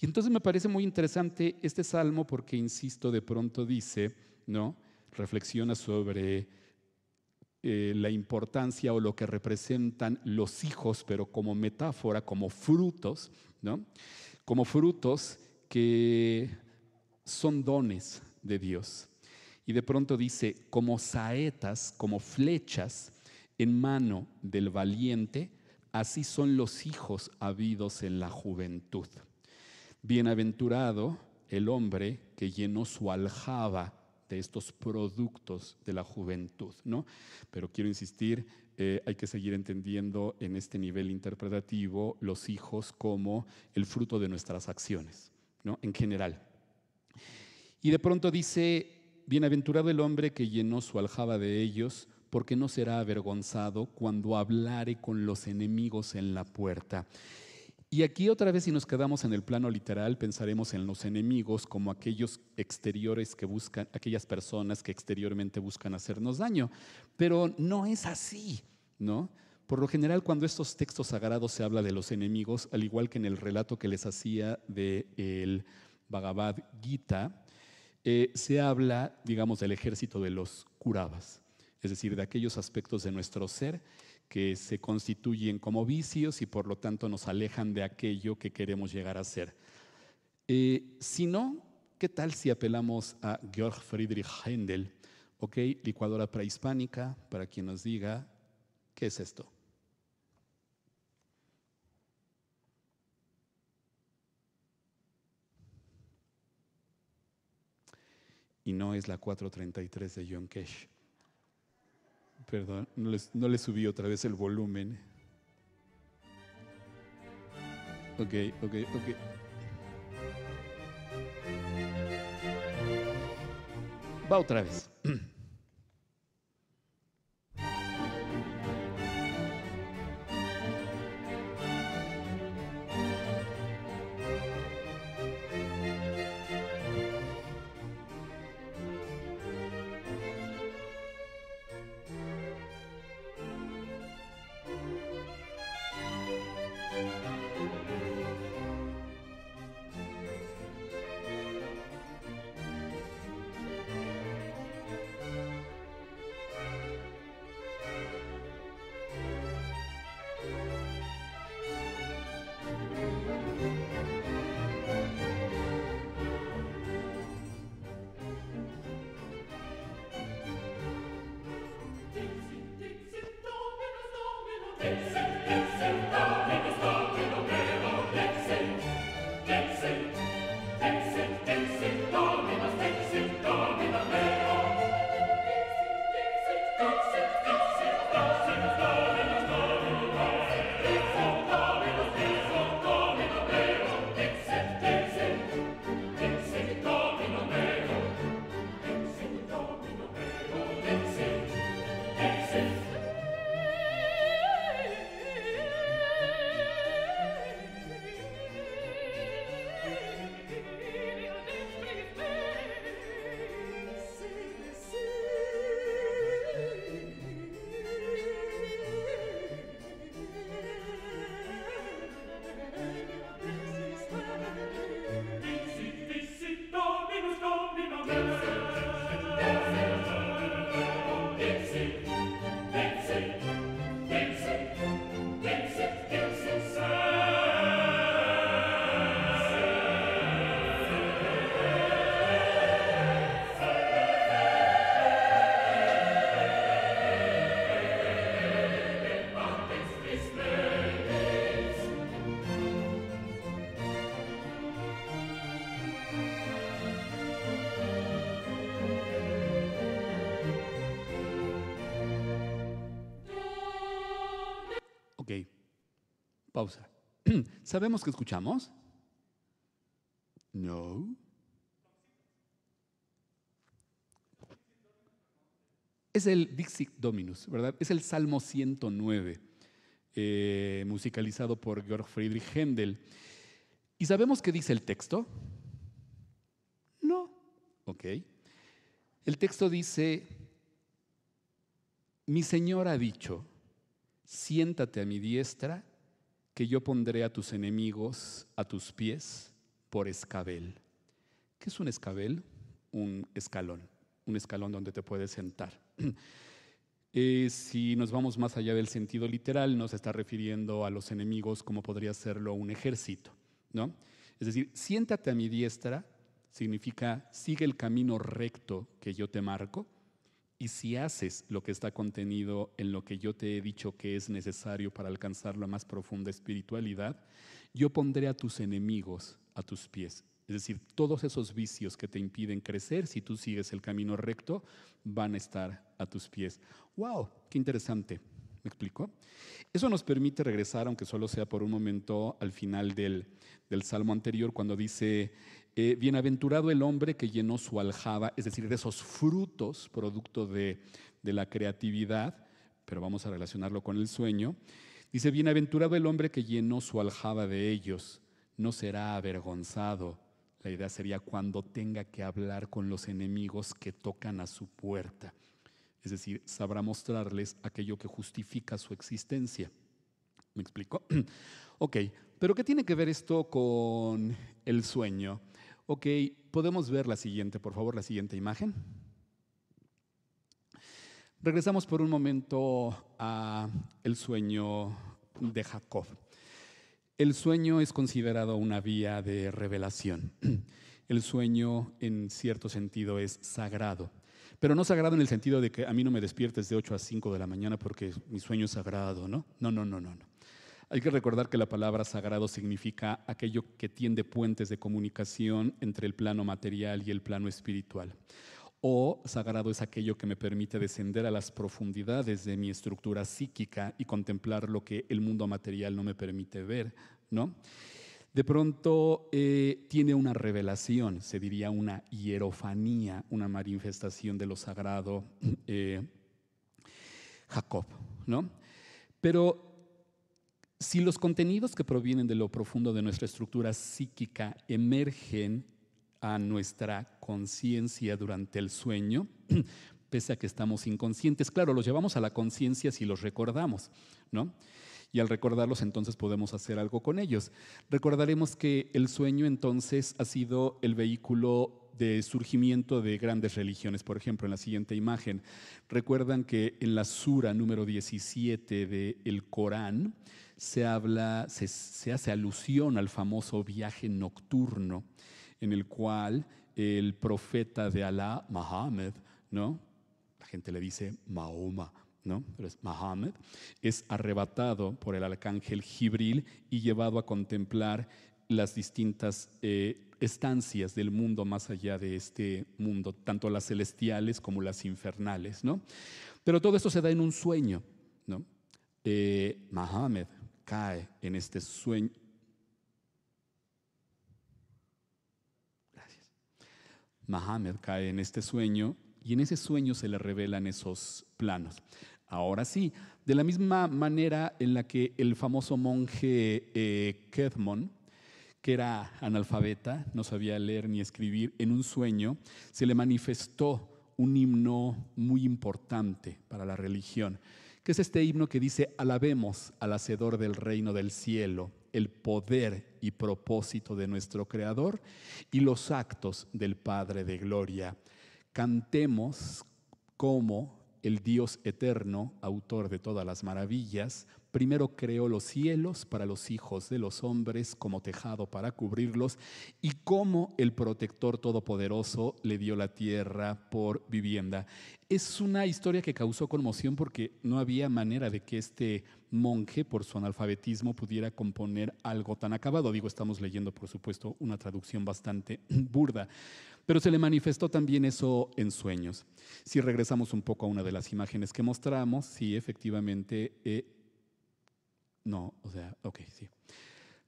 Y entonces me parece muy interesante este salmo porque, insisto, de pronto dice, ¿no? Reflexiona sobre eh, la importancia o lo que representan los hijos, pero como metáfora, como frutos, ¿no? Como frutos que son dones de Dios. Y de pronto dice, como saetas, como flechas en mano del valiente, así son los hijos habidos en la juventud. Bienaventurado el hombre que llenó su aljaba de estos productos de la juventud, ¿no? Pero quiero insistir, eh, hay que seguir entendiendo en este nivel interpretativo los hijos como el fruto de nuestras acciones, ¿no? En general. Y de pronto dice, bienaventurado el hombre que llenó su aljaba de ellos, porque no será avergonzado cuando hablare con los enemigos en la puerta. Y aquí otra vez si nos quedamos en el plano literal, pensaremos en los enemigos como aquellos exteriores que buscan, aquellas personas que exteriormente buscan hacernos daño. Pero no es así, ¿no? Por lo general, cuando estos textos sagrados se habla de los enemigos, al igual que en el relato que les hacía de el Bhagavad Gita, eh, se habla, digamos, del ejército de los Kuravas, es decir, de aquellos aspectos de nuestro ser que se constituyen como vicios y por lo tanto nos alejan de aquello que queremos llegar a ser. Eh, si no, ¿qué tal si apelamos a Georg Friedrich Händel? Ok, licuadora prehispánica, para quien nos diga, ¿qué es esto? Y no es la 433 de John Cash. Perdón, no le subí otra vez el volumen. Ok, ok, ok. Va otra vez. *clears throat* ¿Sabemos qué escuchamos? No. Es el Dixit Dominus, ¿verdad? Es el Salmo 109, eh, musicalizado por Georg Friedrich Händel. ¿Y sabemos qué dice el texto? No. Ok. El texto dice, mi Señor ha dicho, siéntate a mi diestra que yo pondré a tus enemigos a tus pies por escabel. ¿Qué es un escabel? Un escalón, un escalón donde te puedes sentar. *clears throat* Eh, si nos vamos más allá del sentido literal, nos está refiriendo a los enemigos como podría serlo un ejército, ¿no? Es decir, siéntate a mi diestra significa sigue el camino recto que yo te marco y si haces lo que está contenido en lo que yo te he dicho que es necesario para alcanzar la más profunda espiritualidad, yo pondré a tus enemigos a tus pies. Es decir, todos esos vicios que te impiden crecer, si tú sigues el camino recto, van a estar a tus pies. ¡Wow! ¡Qué interesante! ¿Me explico? Eso nos permite regresar, aunque solo sea por un momento, al final del, del salmo anterior, cuando dice, eh, bienaventurado el hombre que llenó su aljaba, es decir, de esos frutos producto de, de la creatividad, pero vamos a relacionarlo con el sueño. Dice, bienaventurado el hombre que llenó su aljaba de ellos, no será avergonzado. La idea sería cuando tenga que hablar con los enemigos que tocan a su puerta. Es decir, sabrá mostrarles aquello que justifica su existencia. ¿Me explico? *clears throat* ok, pero ¿qué tiene que ver esto con el sueño? Ok, podemos ver la siguiente, por favor, la siguiente imagen. Regresamos por un momento a el sueño de Jacob. El sueño es considerado una vía de revelación. El sueño en cierto sentido es sagrado, pero no sagrado en el sentido de que a mí no me despiertes de 8 a 5 de la mañana porque mi sueño es sagrado, ¿no? No, no, no, no, no. Hay que recordar que la palabra sagrado significa aquello que tiende puentes de comunicación entre el plano material y el plano espiritual. O sagrado es aquello que me permite descender a las profundidades de mi estructura psíquica y contemplar lo que el mundo material no me permite ver, ¿no? De pronto eh, tiene una revelación, se diría una hierofanía, una manifestación de lo sagrado eh, Jacob, ¿no? Pero si los contenidos que provienen de lo profundo de nuestra estructura psíquica emergen a nuestra conciencia durante el sueño, *clears throat* pese a que estamos inconscientes, claro, los llevamos a la conciencia si los recordamos, ¿no? y al recordarlos entonces podemos hacer algo con ellos. Recordaremos que el sueño entonces ha sido el vehículo de surgimiento de grandes religiones. Por ejemplo, en la siguiente imagen, recuerdan que en la sura número 17 del Corán se habla, se, hace alusión al famoso viaje nocturno en el cual el profeta de Alá, Mohammed, ¿no? La gente le dice Mahoma, ¿no? Pero es Mohammed, es arrebatado por el arcángel Jibril y llevado a contemplar las distintas eh, estancias del mundo más allá de este mundo, tanto las celestiales como las infernales, ¿no? Pero todo esto se da en un sueño, ¿no? Eh, cae en este sueño. Gracias. Mohammed cae en este sueño y en ese sueño se le revelan esos planos. Ahora sí, de la misma manera en la que el famoso monje eh, Kedmon, que era analfabeta, no sabía leer ni escribir, en un sueño se le manifestó un himno muy importante para la religión que es este himno que dice, alabemos al hacedor del reino del cielo, el poder y propósito de nuestro Creador y los actos del Padre de Gloria. Cantemos como el Dios eterno, autor de todas las maravillas, Primero creó los cielos para los hijos de los hombres como tejado para cubrirlos y como el protector todopoderoso le dio la tierra por vivienda. Es una historia que causó conmoción porque no había manera de que este monje, por su analfabetismo, pudiera componer algo tan acabado. Digo, estamos leyendo, por supuesto, una traducción bastante *clears throat* burda, pero se le manifestó también eso en sueños. Si regresamos un poco a una de las imágenes que mostramos, sí, efectivamente, eh, no, o sea, ok, sí.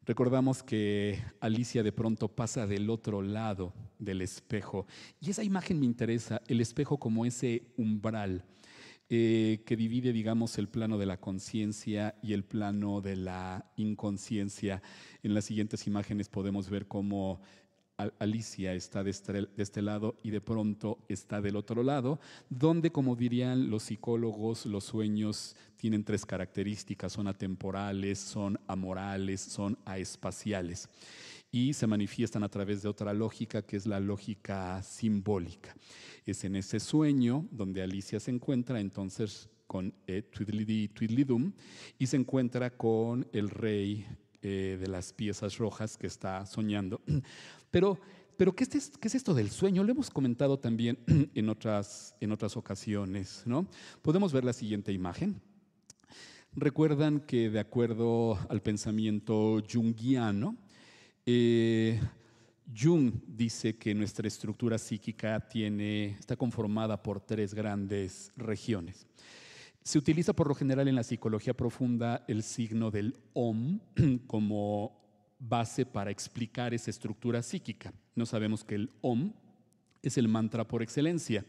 Recordamos que Alicia de pronto pasa del otro lado del espejo. Y esa imagen me interesa, el espejo como ese umbral eh, que divide, digamos, el plano de la conciencia y el plano de la inconsciencia. En las siguientes imágenes podemos ver cómo Alicia está de este, lado y de pronto está del otro lado, donde, como dirían los psicólogos, los sueños tienen tres características, son atemporales, son amorales, son aespaciales, y se manifiestan a través de otra lógica que es la lógica simbólica. Es en ese sueño donde Alicia se encuentra entonces con eh, y se encuentra con el rey eh, de las piezas rojas que está soñando. Pero, ¿qué, es, esto del sueño? Lo hemos comentado también *clears throat* en otras, ocasiones. ¿no? Podemos ver la siguiente imagen. Recuerdan que de acuerdo al pensamiento junguiano, eh, Jung dice que nuestra estructura psíquica tiene, está conformada por tres grandes regiones. Se utiliza por lo general en la psicología profunda el signo del OM *clears throat* como base para explicar esa estructura psíquica. No sabemos que el OM es el mantra por excelencia.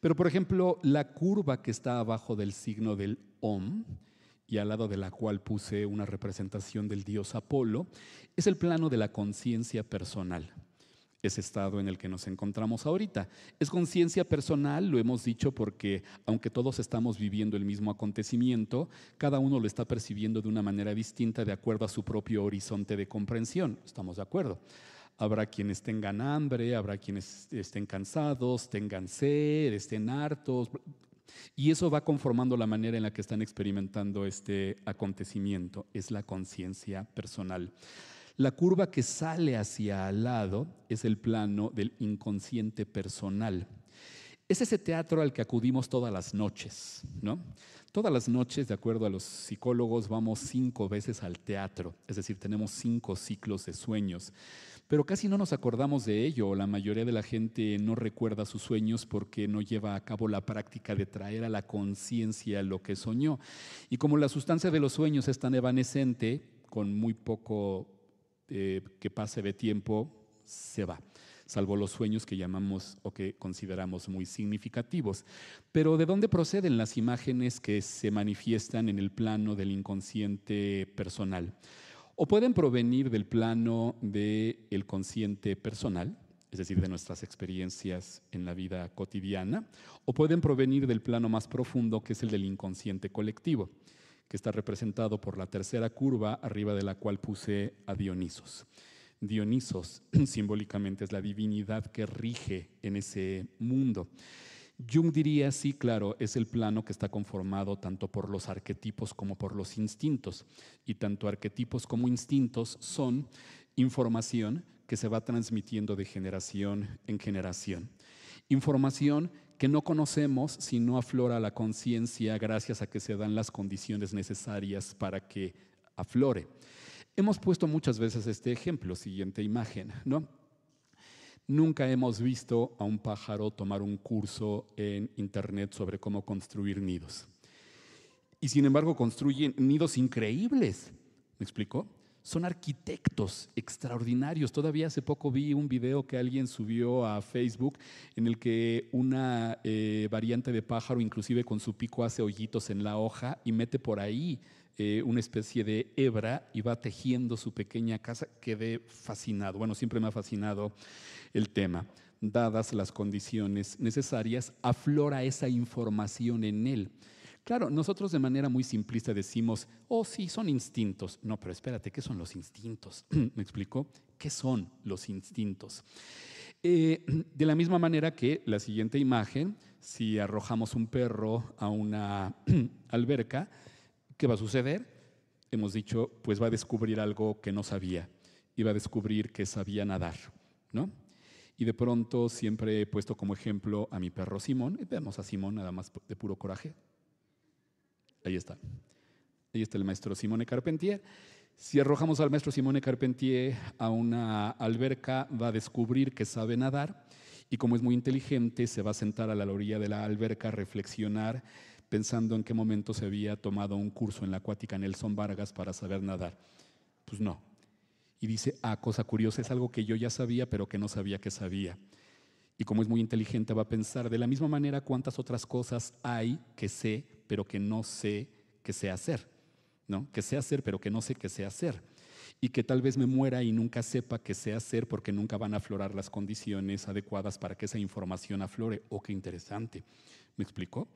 Pero, por ejemplo, la curva que está abajo del signo del OM y al lado de la cual puse una representación del dios Apolo, es el plano de la conciencia personal ese estado en el que nos encontramos ahorita. Es conciencia personal, lo hemos dicho, porque aunque todos estamos viviendo el mismo acontecimiento, cada uno lo está percibiendo de una manera distinta de acuerdo a su propio horizonte de comprensión. ¿Estamos de acuerdo? Habrá quienes tengan hambre, habrá quienes estén cansados, tengan sed, estén hartos. Y eso va conformando la manera en la que están experimentando este acontecimiento. Es la conciencia personal. La curva que sale hacia al lado es el plano del inconsciente personal. Es ese teatro al que acudimos todas las noches, ¿no? Todas las noches, de acuerdo a los psicólogos, vamos cinco veces al teatro, es decir, tenemos cinco ciclos de sueños. Pero casi no nos acordamos de ello, la mayoría de la gente no recuerda sus sueños porque no lleva a cabo la práctica de traer a la conciencia lo que soñó. Y como la sustancia de los sueños es tan evanescente, con muy poco eh, que pase de tiempo se va, salvo los sueños que llamamos o que consideramos muy significativos. Pero ¿de dónde proceden las imágenes que se manifiestan en el plano del inconsciente personal? O pueden provenir del plano del consciente personal, es decir, de nuestras experiencias en la vida cotidiana, o pueden provenir del plano más profundo, que es el del inconsciente colectivo que está representado por la tercera curva arriba de la cual puse a Dionisos. Dionisos *clears throat* simbólicamente es la divinidad que rige en ese mundo. Jung diría, sí, claro, es el plano que está conformado tanto por los arquetipos como por los instintos. Y tanto arquetipos como instintos son información que se va transmitiendo de generación en generación. Información que no conocemos si no aflora la conciencia gracias a que se dan las condiciones necesarias para que aflore. Hemos puesto muchas veces este ejemplo, siguiente imagen, ¿no? Nunca hemos visto a un pájaro tomar un curso en internet sobre cómo construir nidos. Y sin embargo construyen nidos increíbles, ¿me explico? son arquitectos extraordinarios. Todavía hace poco vi un video que alguien subió a Facebook en el que una eh, variante de pájaro, inclusive con su pico, hace hoyitos en la hoja y mete por ahí eh, una especie de hebra y va tejiendo su pequeña casa. Quedé fascinado. Bueno, siempre me ha fascinado el tema. Dadas las condiciones necesarias, aflora esa información en él. Claro, nosotros de manera muy simplista decimos, oh sí, son instintos. No, pero espérate, ¿qué son los instintos? *clears throat* ¿Me explico? ¿Qué son los instintos? Eh, de la misma manera que la siguiente imagen, si arrojamos un perro a una *clears throat* alberca, ¿qué va a suceder? Hemos dicho, pues va a descubrir algo que no sabía y va a descubrir que sabía nadar, ¿no? Y de pronto siempre he puesto como ejemplo a mi perro Simón, vemos a Simón nada más de puro coraje, Ahí está. Ahí está el maestro Simone Carpentier. Si arrojamos al maestro Simone Carpentier a una alberca, va a descubrir que sabe nadar y como es muy inteligente, se va a sentar a la orilla de la alberca a reflexionar pensando en qué momento se había tomado un curso en la acuática Nelson Vargas para saber nadar. Pues no. Y dice, ah, cosa curiosa, es algo que yo ya sabía, pero que no sabía que sabía. Y como es muy inteligente, va a pensar de la misma manera cuántas otras cosas hay que sé, pero que no sé qué sé hacer, ¿no? Que sé hacer, pero que no sé qué sé hacer. Y que tal vez me muera y nunca sepa qué sé hacer porque nunca van a aflorar las condiciones adecuadas para que esa información aflore. Oh, qué interesante. ¿Me explicó?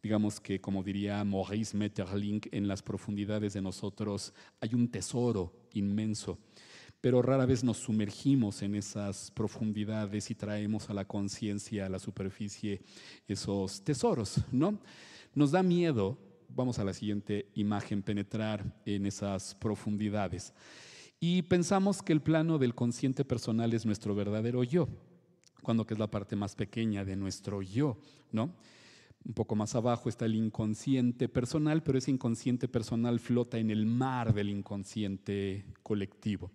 digamos que como diría Maurice Metterlink, en las profundidades de nosotros hay un tesoro inmenso, pero rara vez nos sumergimos en esas profundidades y traemos a la conciencia, a la superficie, esos tesoros, ¿no? Nos da miedo, vamos a la siguiente imagen, penetrar en esas profundidades. Y pensamos que el plano del consciente personal es nuestro verdadero yo, cuando que es la parte más pequeña de nuestro yo, ¿no? Un poco más abajo está el inconsciente personal, pero ese inconsciente personal flota en el mar del inconsciente colectivo.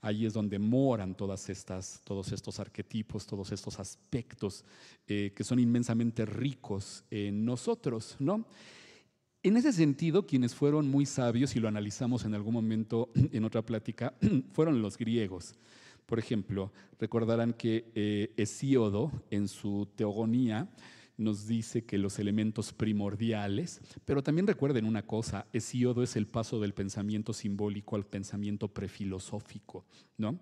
Allí es donde moran todas estas, todos estos arquetipos, todos estos aspectos eh, que son inmensamente ricos en nosotros, ¿no? En ese sentido, quienes fueron muy sabios, y lo analizamos en algún momento *clears throat* en otra plática, *clears throat* fueron los griegos. Por ejemplo, recordarán que eh, Hesíodo, en su teogonía, nos dice que los elementos primordiales, pero también recuerden una cosa, Hesíodo es el paso del pensamiento simbólico al pensamiento prefilosófico, ¿no?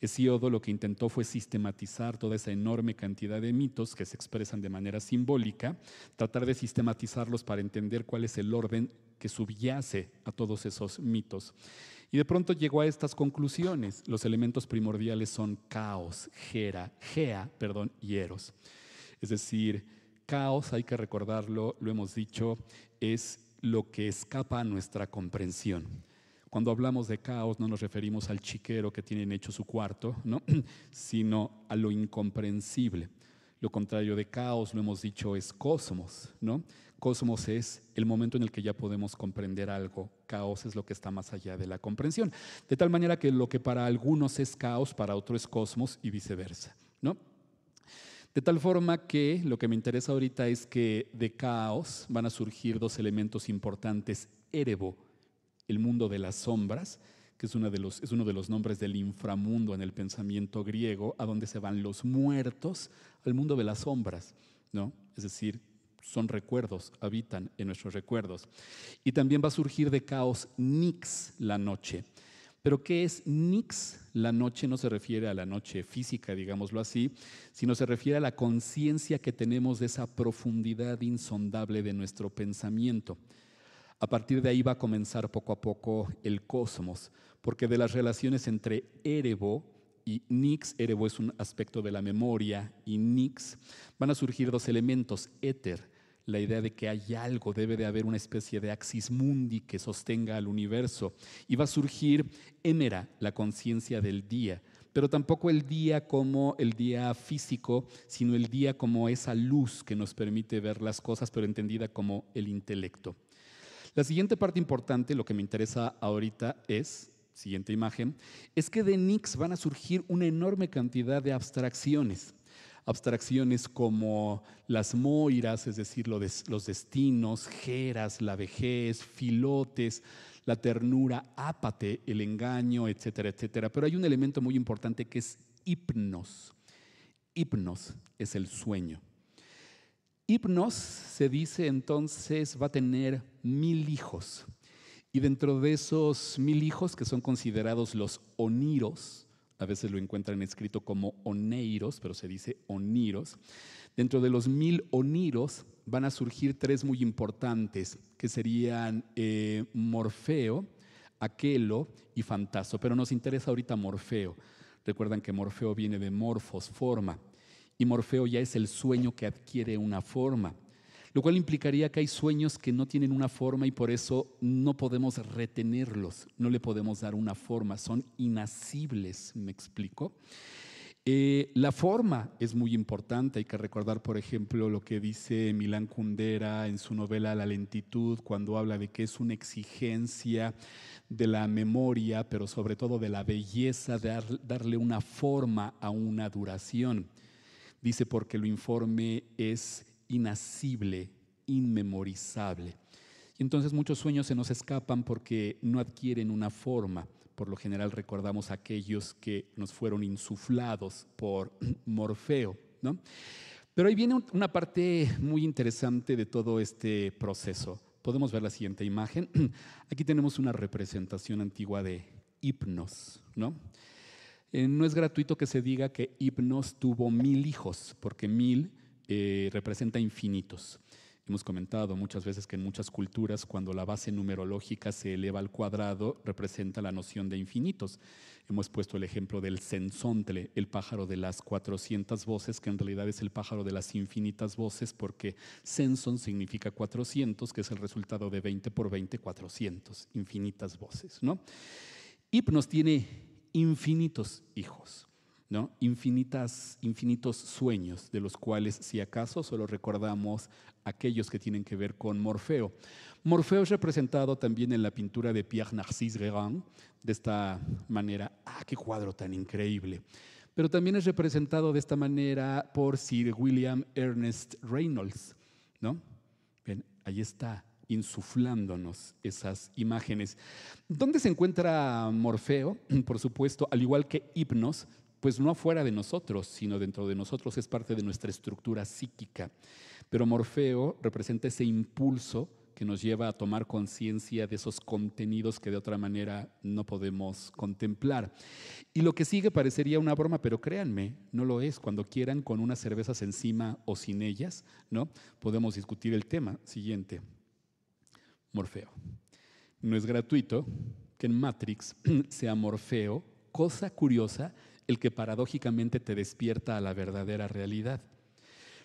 Hesíodo lo que intentó fue sistematizar toda esa enorme cantidad de mitos que se expresan de manera simbólica, tratar de sistematizarlos para entender cuál es el orden que subyace a todos esos mitos. Y de pronto llegó a estas conclusiones. Los elementos primordiales son caos, gera, gea, perdón, y eros. Es decir, caos, hay que recordarlo, lo hemos dicho, es lo que escapa a nuestra comprensión. Cuando hablamos de caos no nos referimos al chiquero que tienen hecho su cuarto, *clears throat* sino a lo incomprensible. Lo contrario de caos, lo hemos dicho, es cosmos, ¿no? Cosmos es el momento en el que ya podemos comprender algo. Caos es lo que está más allá de la comprensión. De tal manera que lo que para algunos es caos, para otros es cosmos y viceversa, ¿no? De tal forma que lo que me interesa ahorita es que de caos van a surgir dos elementos importantes. Erebo, el mundo de las sombras, que es, es uno de los nombres del inframundo en el pensamiento griego, a donde se van los muertos, al mundo de las sombras, ¿no? Es decir, son recuerdos, habitan en nuestros recuerdos. Y también va a surgir de caos Nix, la noche. Pero ¿qué es Nix? La noche no se refiere a la noche física, digámoslo así, sino se refiere a la conciencia que tenemos de esa profundidad insondable de nuestro pensamiento. A partir de ahí va a comenzar poco a poco el cosmos, porque de las relaciones entre Erebo y Nix, Erebo es un aspecto de la memoria, y Nix, van a surgir dos elementos, éter la idea de que hay algo, debe de haber una especie de axis mundi que sostenga al universo. Y va a surgir émera, la conciencia del día, pero tampoco el día como el día físico, sino el día como esa luz que nos permite ver las cosas, pero entendida como el intelecto. La siguiente parte importante, lo que me interesa ahorita es, siguiente imagen, es que de Nix van a surgir una enorme cantidad de abstracciones abstracciones como las moiras, es decir, los destinos, jeras, la vejez, filotes, la ternura, ápate, el engaño, etcétera, etcétera. Pero hay un elemento muy importante que es hipnos. Hipnos es el sueño. Hipnos, se dice entonces, va a tener mil hijos. Y dentro de esos mil hijos, que son considerados los oniros, a veces lo encuentran escrito como oneiros, pero se dice oniros. Dentro de los mil oniros van a surgir tres muy importantes, que serían eh, Morfeo, Aquelo y Fantaso, pero nos interesa ahorita Morfeo. Recuerdan que Morfeo viene de morfos, forma, y Morfeo ya es el sueño que adquiere una forma lo cual implicaría que hay sueños que no tienen una forma y por eso no podemos retenerlos, no le podemos dar una forma, son inasibles, me explico. Eh, la forma es muy importante, hay que recordar, por ejemplo, lo que dice Milán Kundera en su novela La lentitud, cuando habla de que es una exigencia de la memoria, pero sobre todo de la belleza, de darle una forma a una duración. Dice porque lo informe es inacible, inmemorizable. Y entonces muchos sueños se nos escapan porque no adquieren una forma. Por lo general recordamos aquellos que nos fueron insuflados por *clears throat* Morfeo, Pero ahí viene una parte muy interesante de todo este proceso. Podemos ver la siguiente imagen. *clears throat* Aquí tenemos una representación antigua de hipnos, ¿no? Eh, no es gratuito que se diga que hipnos tuvo mil hijos, porque mil eh, representa infinitos. Hemos comentado muchas veces que en muchas culturas cuando la base numerológica se eleva al cuadrado representa la noción de infinitos. Hemos puesto el ejemplo del censontle, el pájaro de las 400 voces, que en realidad es el pájaro de las infinitas voces porque senson significa 400, que es el resultado de 20 por 20, 400, infinitas voces. ¿no? tiene infinitos hijos. Infinitas, infinitos sueños, de los cuales, si acaso, solo recordamos aquellos que tienen que ver con Morfeo. Morfeo es representado también en la pintura de Pierre Narcisse Guérin, de esta manera. ¡Ah, qué cuadro tan increíble! Pero también es representado de esta manera por Sir William Ernest Reynolds, ahí está insuflándonos esas imágenes. ¿Dónde se encuentra Morfeo? *clears throat* Por supuesto, al igual que Hipnos, pues no fuera de nosotros, sino dentro de nosotros, es parte de nuestra estructura psíquica. Pero Morfeo representa ese impulso que nos lleva a tomar conciencia de esos contenidos que de otra manera no podemos contemplar. Y lo que sigue parecería una broma, pero créanme, no lo es. Cuando quieran, con unas cervezas encima o sin ellas, ¿no? Podemos discutir el tema. Siguiente. Morfeo. No es gratuito que en Matrix *clears throat* sea Morfeo, cosa curiosa, el que paradójicamente te despierta a la verdadera realidad.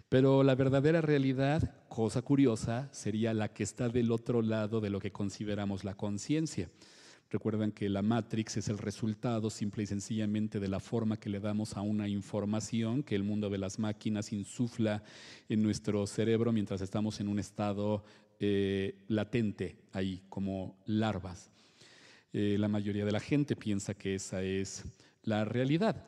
Pero la verdadera realidad, cosa curiosa, sería la que está del otro lado de lo que consideramos la conciencia. Recuerdan que la Matrix es el resultado simple y sencillamente de la forma que le damos a una información que el mundo de las máquinas insufla en nuestro cerebro mientras estamos en un estado eh, latente ahí, como larvas. Eh, la mayoría de la gente piensa que esa es la realidad.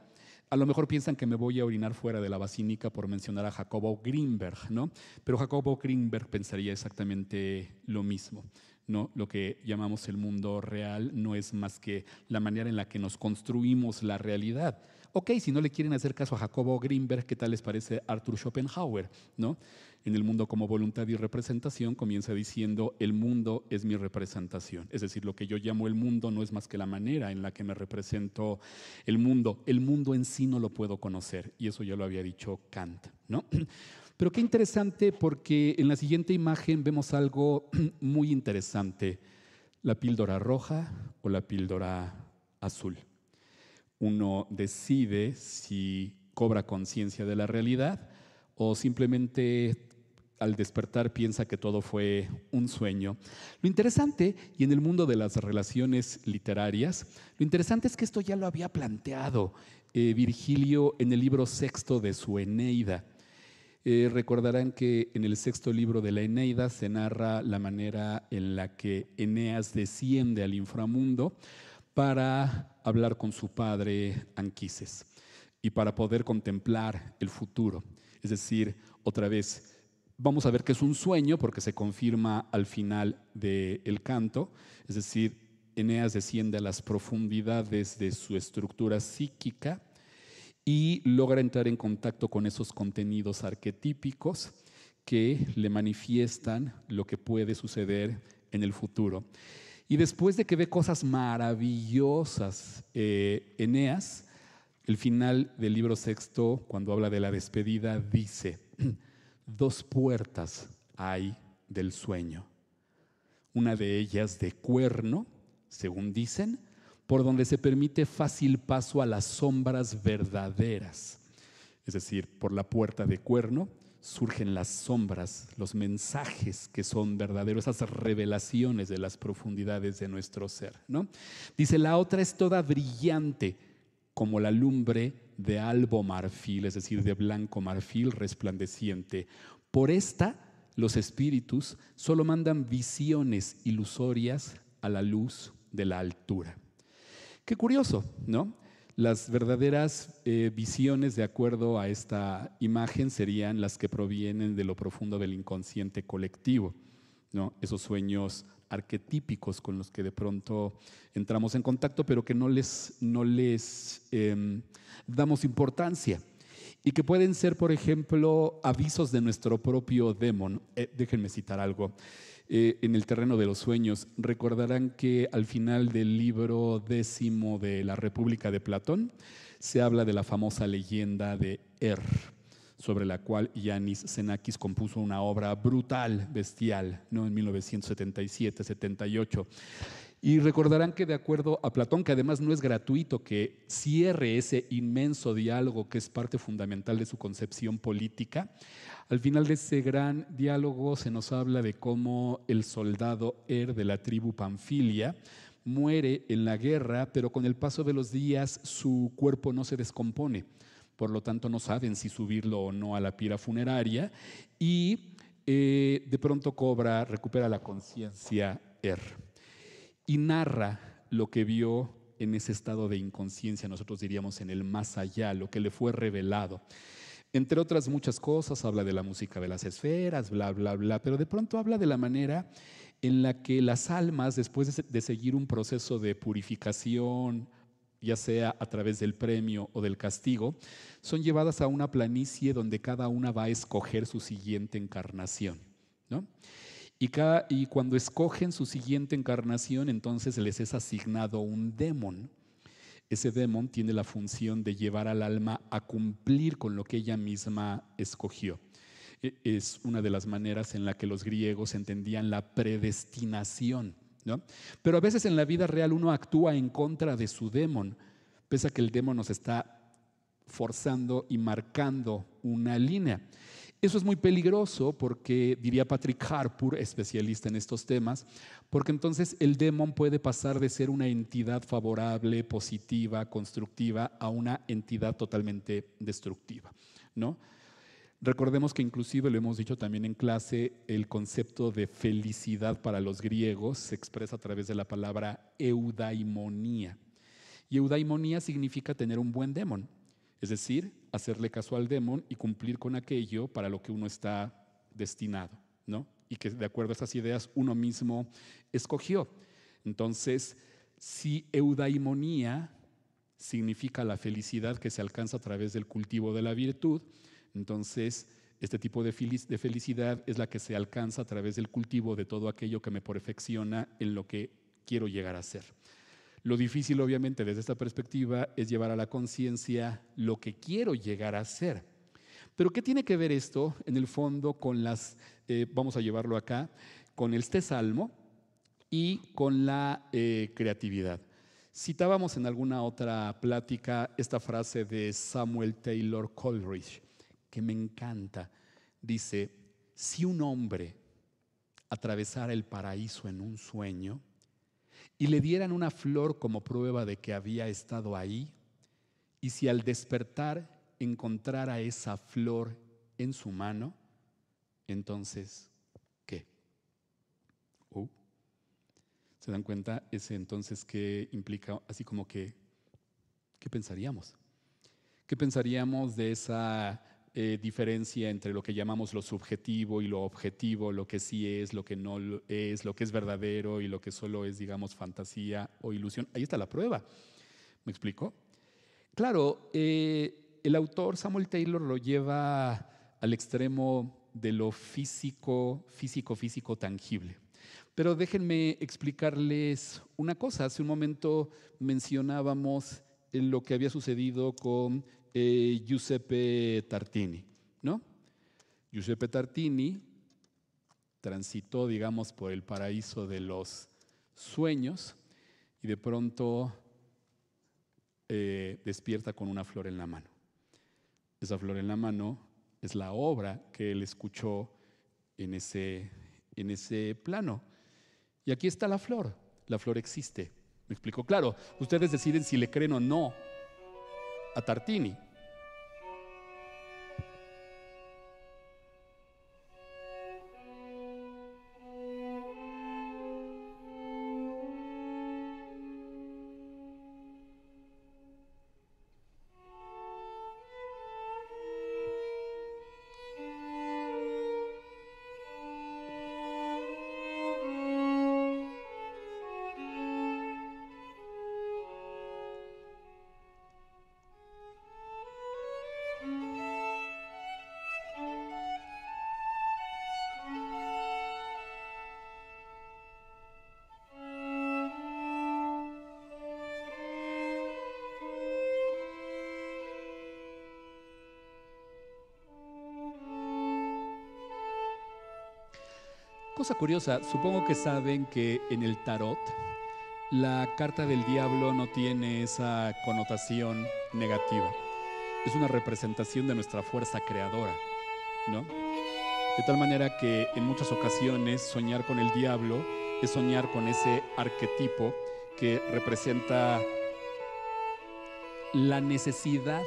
A lo mejor piensan que me voy a orinar fuera de la basílica por mencionar a Jacobo Greenberg, ¿no? Pero Jacobo Greenberg pensaría exactamente lo mismo. ¿no? Lo que llamamos el mundo real no es más que la manera en la que nos construimos la realidad. Ok, si no le quieren hacer caso a Jacobo Greenberg, ¿qué tal les parece Arthur Schopenhauer? ¿no? en el mundo como voluntad y representación, comienza diciendo, el mundo es mi representación. Es decir, lo que yo llamo el mundo no es más que la manera en la que me represento el mundo. El mundo en sí no lo puedo conocer, y eso ya lo había dicho Kant, ¿no? *clears throat* Pero qué interesante porque en la siguiente imagen vemos algo *clears throat* muy interesante, la píldora roja o la píldora azul. Uno decide si cobra conciencia de la realidad o simplemente al despertar piensa que todo fue un sueño. Lo interesante, y en el mundo de las relaciones literarias, lo interesante es que esto ya lo había planteado eh, Virgilio en el libro sexto de su Eneida. Eh, recordarán que en el sexto libro de la Eneida se narra la manera en la que Eneas desciende al inframundo para hablar con su padre Anquises y para poder contemplar el futuro. Es decir, otra vez, vamos a ver que es un sueño porque se confirma al final del canto, es decir, Eneas desciende a las profundidades de su estructura psíquica y logra entrar en contacto con esos contenidos arquetípicos que le manifiestan lo que puede suceder en el futuro. Y después de que ve cosas maravillosas, eh, Eneas, el final del libro sexto, cuando habla de la despedida, dice, dos puertas hay del sueño. Una de ellas de cuerno, según dicen, por donde se permite fácil paso a las sombras verdaderas. Es decir, por la puerta de cuerno surgen las sombras, los mensajes que son verdaderos, esas revelaciones de las profundidades de nuestro ser. ¿no? Dice, la otra es toda brillante, como la lumbre de albo marfil, es decir, de blanco marfil resplandeciente. Por esta los espíritus solo mandan visiones ilusorias a la luz de la altura. Qué curioso, ¿no? Las verdaderas eh, visiones, de acuerdo a esta imagen, serían las que provienen de lo profundo del inconsciente colectivo, ¿no? Esos sueños arquetípicos con los que de pronto entramos en contacto, pero que no les, no les em, damos importancia. Y que pueden ser, por ejemplo, avisos de nuestro propio demon. Eh, déjenme citar algo. Eh, en el terreno de los sueños, recordarán que al final del libro décimo de la República de Platón se habla de la famosa leyenda de Er, sobre la cual Yanis Xenakis compuso una obra brutal, bestial, ¿no? en 1977-78. Y recordarán que de acuerdo a Platón, que además no es gratuito que cierre ese inmenso diálogo que es parte fundamental de su concepción política, al final de ese gran diálogo se nos habla de cómo el soldado Er de la tribu Panfilia muere en la guerra, pero con el paso de los días su cuerpo no se descompone por lo tanto no saben si subirlo o no a la pira funeraria y eh, de pronto cobra, recupera la conciencia Er y narra lo que vio en ese estado de inconsciencia, nosotros diríamos en el más allá, lo que le fue revelado. Entre otras muchas cosas, habla de la música de las esferas, bla, bla, bla, pero de pronto habla de la manera en la que las almas, después de seguir un proceso de purificación, ya sea a través del premio o del castigo, son llevadas a una planicie donde cada una va a escoger su siguiente encarnación. Y, cada, y cuando escogen su siguiente encarnación, entonces les es asignado un demon. Ese demon tiene la función de llevar al alma a cumplir con lo que ella misma escogió. E, es una de las maneras en la que los griegos entendían la predestinación pero a veces en la vida real uno actúa en contra de su demon, pese a que el demon nos está forzando y marcando una línea. Eso es muy peligroso porque, diría Patrick Harpur, especialista en estos temas, porque entonces el demon puede pasar de ser una entidad favorable, positiva, constructiva, a una entidad totalmente destructiva, ¿no? Recordemos que inclusive lo hemos dicho también en clase, el concepto de felicidad para los griegos se expresa a través de la palabra eudaimonía. Y eudaimonía significa tener un buen demon, es decir, hacerle caso al demon y cumplir con aquello para lo que uno está destinado, ¿no? Y que de acuerdo a esas ideas uno mismo escogió. Entonces, si eudaimonía significa la felicidad que se alcanza a través del cultivo de la virtud, entonces, este tipo de, felicidad es la que se alcanza a través del cultivo de todo aquello que me perfecciona en lo que quiero llegar a ser. Lo difícil, obviamente, desde esta perspectiva, es llevar a la conciencia lo que quiero llegar a ser. Pero ¿qué tiene que ver esto, en el fondo, con las, eh, vamos a llevarlo acá, con este salmo y con la eh, creatividad? Citábamos en alguna otra plática esta frase de Samuel Taylor Coleridge que me encanta. Dice, si un hombre atravesara el paraíso en un sueño y le dieran una flor como prueba de que había estado ahí, y si al despertar encontrara esa flor en su mano, entonces, ¿qué? Uh. ¿Se dan cuenta ese entonces que implica así como que, ¿qué pensaríamos? ¿Qué pensaríamos de esa eh, diferencia entre lo que llamamos lo subjetivo y lo objetivo, lo que sí es, lo que no es, lo que es verdadero y lo que solo es, digamos, fantasía o ilusión. Ahí está la prueba. ¿Me explico? Claro, eh, el autor Samuel Taylor lo lleva al extremo de lo físico, físico, físico, tangible. Pero déjenme explicarles una cosa. Hace un momento mencionábamos lo que había sucedido con eh, Giuseppe Tartini, ¿no? Giuseppe Tartini transitó, digamos, por el paraíso de los sueños y de pronto eh, despierta con una flor en la mano. Esa flor en la mano es la obra que él escuchó en ese, en ese plano. Y aquí está la flor. La flor existe. Me explico. Claro, ustedes deciden si le creen o no a Tartini. curiosa, supongo que saben que en el tarot la carta del diablo no tiene esa connotación negativa. Es una representación de nuestra fuerza creadora, ¿no? De tal manera que en muchas ocasiones soñar con el diablo es soñar con ese arquetipo que representa la necesidad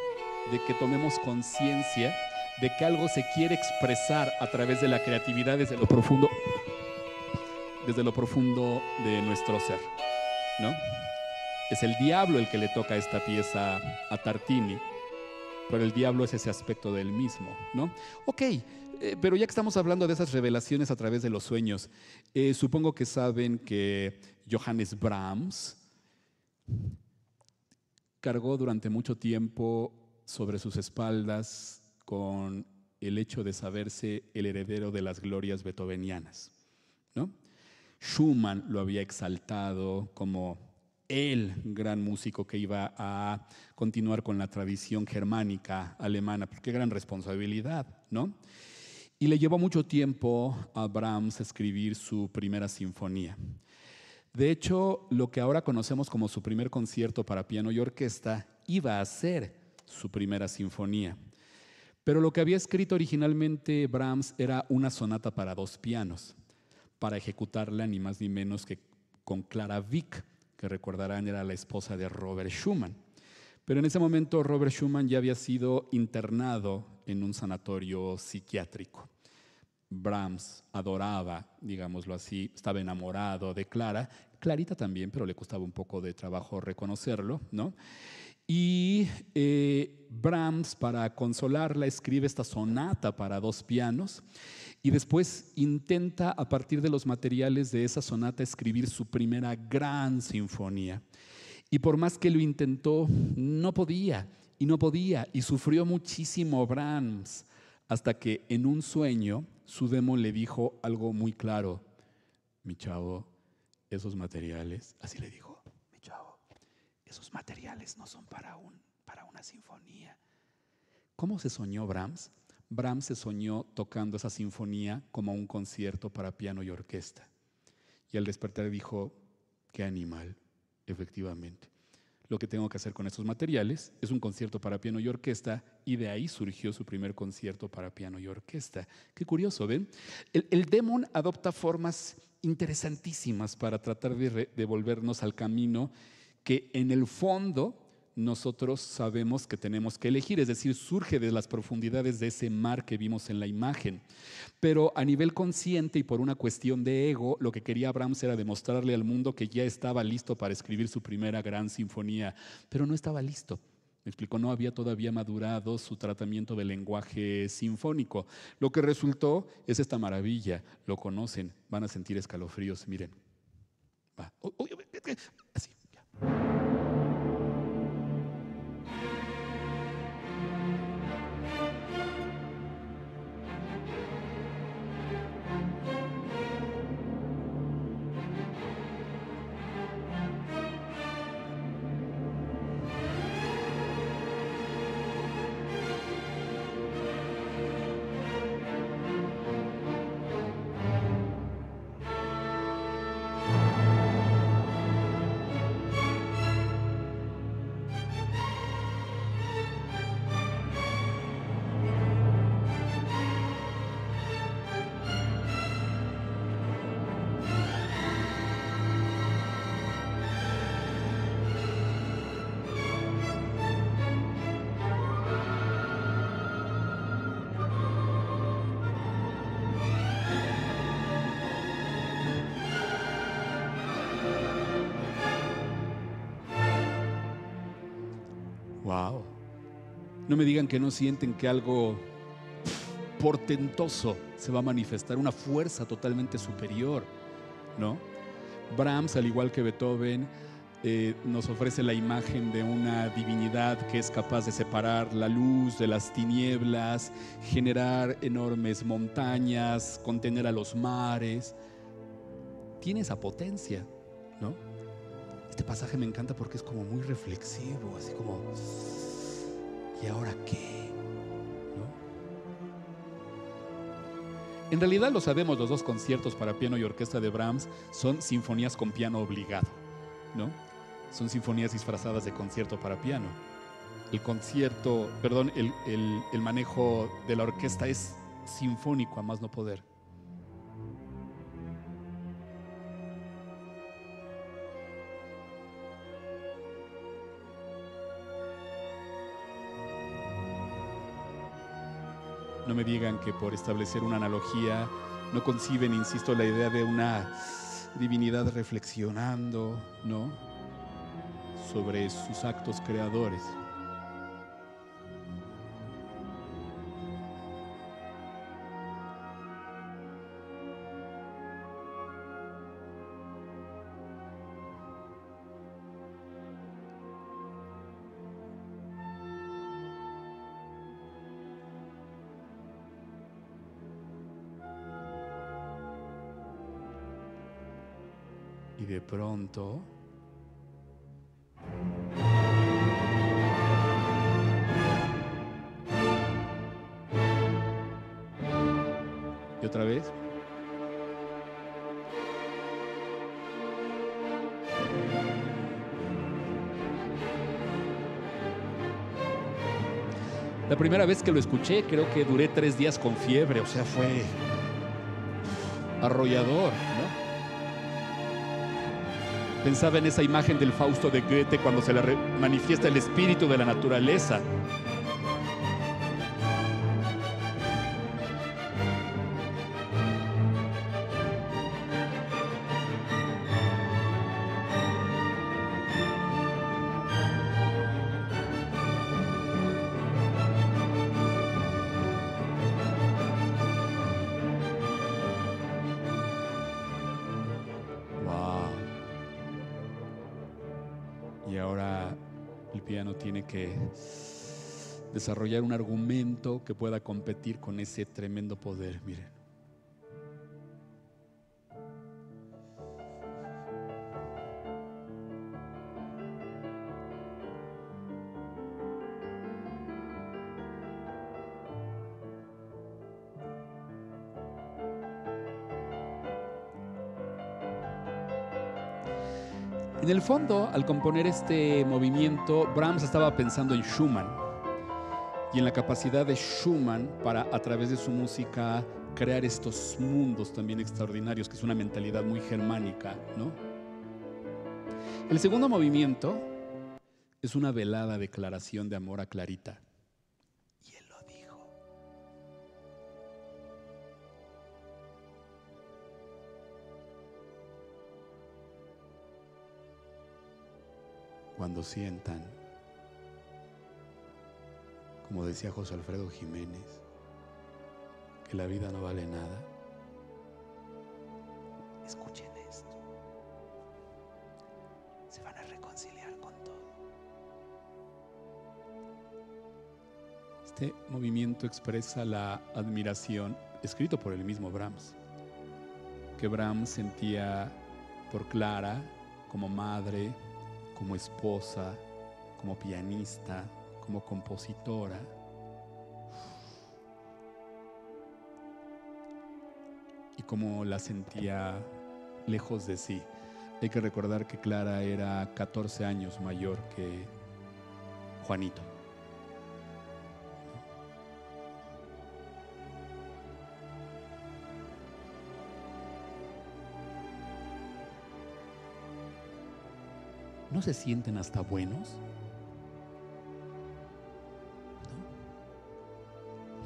de que tomemos conciencia de que algo se quiere expresar a través de la creatividad desde lo profundo desde lo profundo de nuestro ser, ¿no? Es el diablo el que le toca esta pieza a Tartini, pero el diablo es ese aspecto del mismo, ¿no? Ok, eh, pero ya que estamos hablando de esas revelaciones a través de los sueños, eh, supongo que saben que Johannes Brahms cargó durante mucho tiempo sobre sus espaldas con el hecho de saberse el heredero de las glorias beethovenianas. ¿no? Schumann lo había exaltado como el gran músico que iba a continuar con la tradición germánica alemana, pues qué gran responsabilidad, ¿no? Y le llevó mucho tiempo a Brahms escribir su primera sinfonía. De hecho, lo que ahora conocemos como su primer concierto para piano y orquesta iba a ser su primera sinfonía. Pero lo que había escrito originalmente Brahms era una sonata para dos pianos para ejecutarla ni más ni menos que con Clara Vick, que recordarán era la esposa de Robert Schumann. Pero en ese momento Robert Schumann ya había sido internado en un sanatorio psiquiátrico. Brahms adoraba, digámoslo así, estaba enamorado de Clara, Clarita también, pero le costaba un poco de trabajo reconocerlo, ¿no? Y eh, Brahms, para consolarla, escribe esta sonata para dos pianos y después intenta, a partir de los materiales de esa sonata, escribir su primera gran sinfonía. Y por más que lo intentó, no podía, y no podía, y sufrió muchísimo Brahms, hasta que en un sueño su demo le dijo algo muy claro. Mi chavo, esos materiales, así le dijo, mi chavo, esos materiales no son para, un, para una sinfonía. ¿Cómo se soñó Brahms? Brahms se soñó tocando esa sinfonía como un concierto para piano y orquesta. Y al despertar dijo, qué animal, efectivamente. Lo que tengo que hacer con estos materiales es un concierto para piano y orquesta y de ahí surgió su primer concierto para piano y orquesta. Qué curioso, ¿ven? El, el demon adopta formas interesantísimas para tratar de devolvernos al camino que en el fondo nosotros sabemos que tenemos que elegir, es decir, surge de las profundidades de ese mar que vimos en la imagen. Pero a nivel consciente y por una cuestión de ego, lo que quería Abraham era demostrarle al mundo que ya estaba listo para escribir su primera gran sinfonía, pero no estaba listo. Me explicó, no había todavía madurado su tratamiento del lenguaje sinfónico. Lo que resultó es esta maravilla. Lo conocen, van a sentir escalofríos, miren. Así, No me digan que no sienten que algo portentoso se va a manifestar, una fuerza totalmente superior, ¿no? Brahms, al igual que Beethoven, eh, nos ofrece la imagen de una divinidad que es capaz de separar la luz de las tinieblas, generar enormes montañas, contener a los mares. Tiene esa potencia, ¿no? Este pasaje me encanta porque es como muy reflexivo, así como... ¿y ahora qué? En realidad lo sabemos, los dos conciertos para piano y orquesta de Brahms son sinfonías con piano obligado, ¿no? Son sinfonías disfrazadas de concierto para piano. El concierto, perdón, el manejo de la orquesta es sinfónico a más no poder. No me digan que por establecer una analogía no conciben, insisto, la idea de una divinidad reflexionando, ¿no? Sobre sus actos creadores. pronto... Y otra vez. La primera vez que lo escuché creo que duré tres días con fiebre, o sea, fue arrollador, ¿no? Pensaba en esa imagen del Fausto de Goethe cuando se le manifiesta el espíritu de la naturaleza desarrollar un argumento que pueda competir con ese tremendo poder. Miren. En el fondo, al componer este movimiento, Brahms estaba pensando en Schumann y en la capacidad de Schumann para, a través de su música, crear estos mundos también extraordinarios, que es una mentalidad muy germánica, ¿no? El segundo movimiento es una velada declaración de amor a Clarita. Y él lo dijo. Cuando sientan como decía José Alfredo Jiménez, que la vida no vale nada. Escuchen esto. Se van a reconciliar con todo. Este movimiento expresa la admiración, escrito por el mismo Brahms, que Brahms sentía por Clara como madre, como esposa, como pianista, como compositora. Y como la sentía lejos de sí. Hay que recordar que Clara era 14 años mayor que Juanito. ¿No se sienten hasta buenos?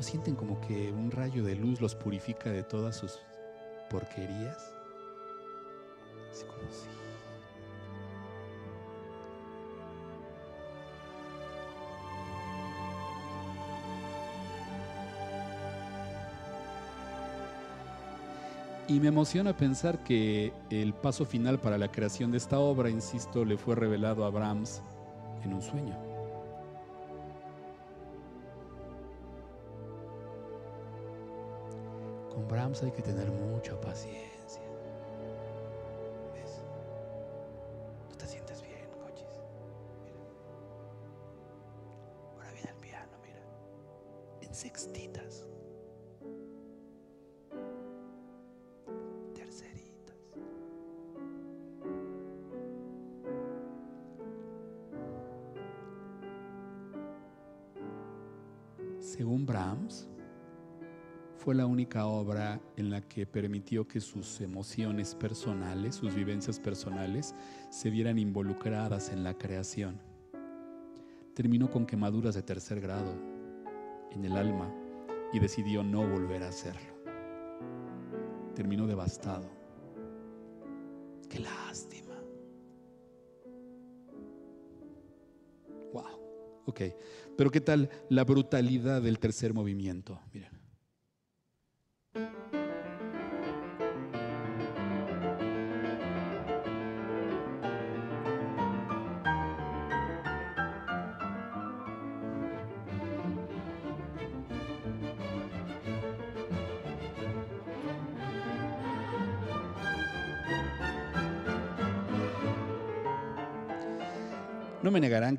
sienten como que un rayo de luz los purifica de todas sus porquerías? Y me emociona pensar que el paso final para la creación de esta obra, insisto, le fue revelado a Brahms en un sueño. hay que tener mucha paciencia. que permitió que sus emociones personales, sus vivencias personales, se vieran involucradas en la creación. Terminó con quemaduras de tercer grado en el alma y decidió no volver a hacerlo. Terminó devastado. Qué lástima. Wow. Ok. Pero qué tal la brutalidad del tercer movimiento. Mira.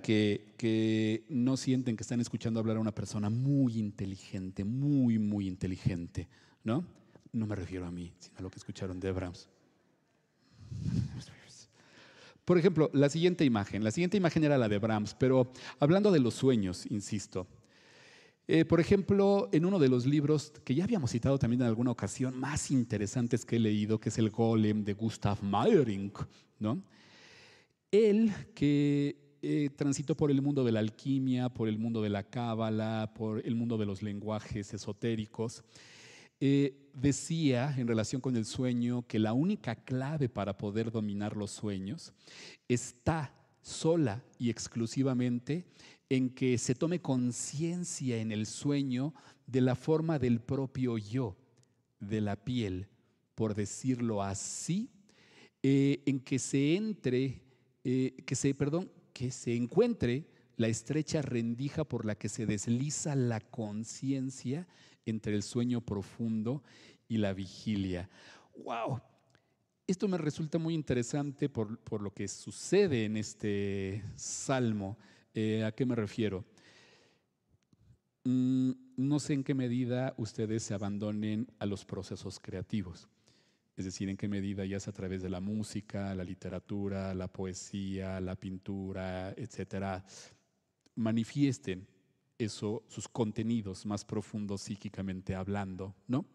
que, no sienten que están escuchando hablar a una persona muy inteligente, muy, muy inteligente, ¿no? No me refiero a mí, sino a lo que escucharon de Brahms. Por ejemplo, la siguiente imagen. La siguiente imagen era la de Brahms, pero hablando de los sueños, insisto. Eh, por ejemplo, en uno de los libros que ya habíamos citado también en alguna ocasión, más interesantes que he leído, que es El Golem de Gustav Meyrink, ¿no? Él, que eh, transito por el mundo de la alquimia, por el mundo de la cábala, por el mundo de los lenguajes esotéricos. Eh, decía en relación con el sueño que la única clave para poder dominar los sueños está sola y exclusivamente en que se tome conciencia en el sueño de la forma del propio yo, de la piel, por decirlo así, eh, en que se entre, que se, perdón, que se encuentre la estrecha rendija por la que se desliza la conciencia entre el sueño profundo y la vigilia. ¡Wow! Esto me resulta muy interesante por, lo que sucede en este salmo. Eh, ¿A qué me refiero? Mm, no sé en qué medida ustedes se abandonen a los procesos creativos es decir, en qué medida, ya es a través de la música, la literatura, la poesía, la pintura, etcétera, manifiesten eso, sus contenidos más profundos psíquicamente hablando, ¿no?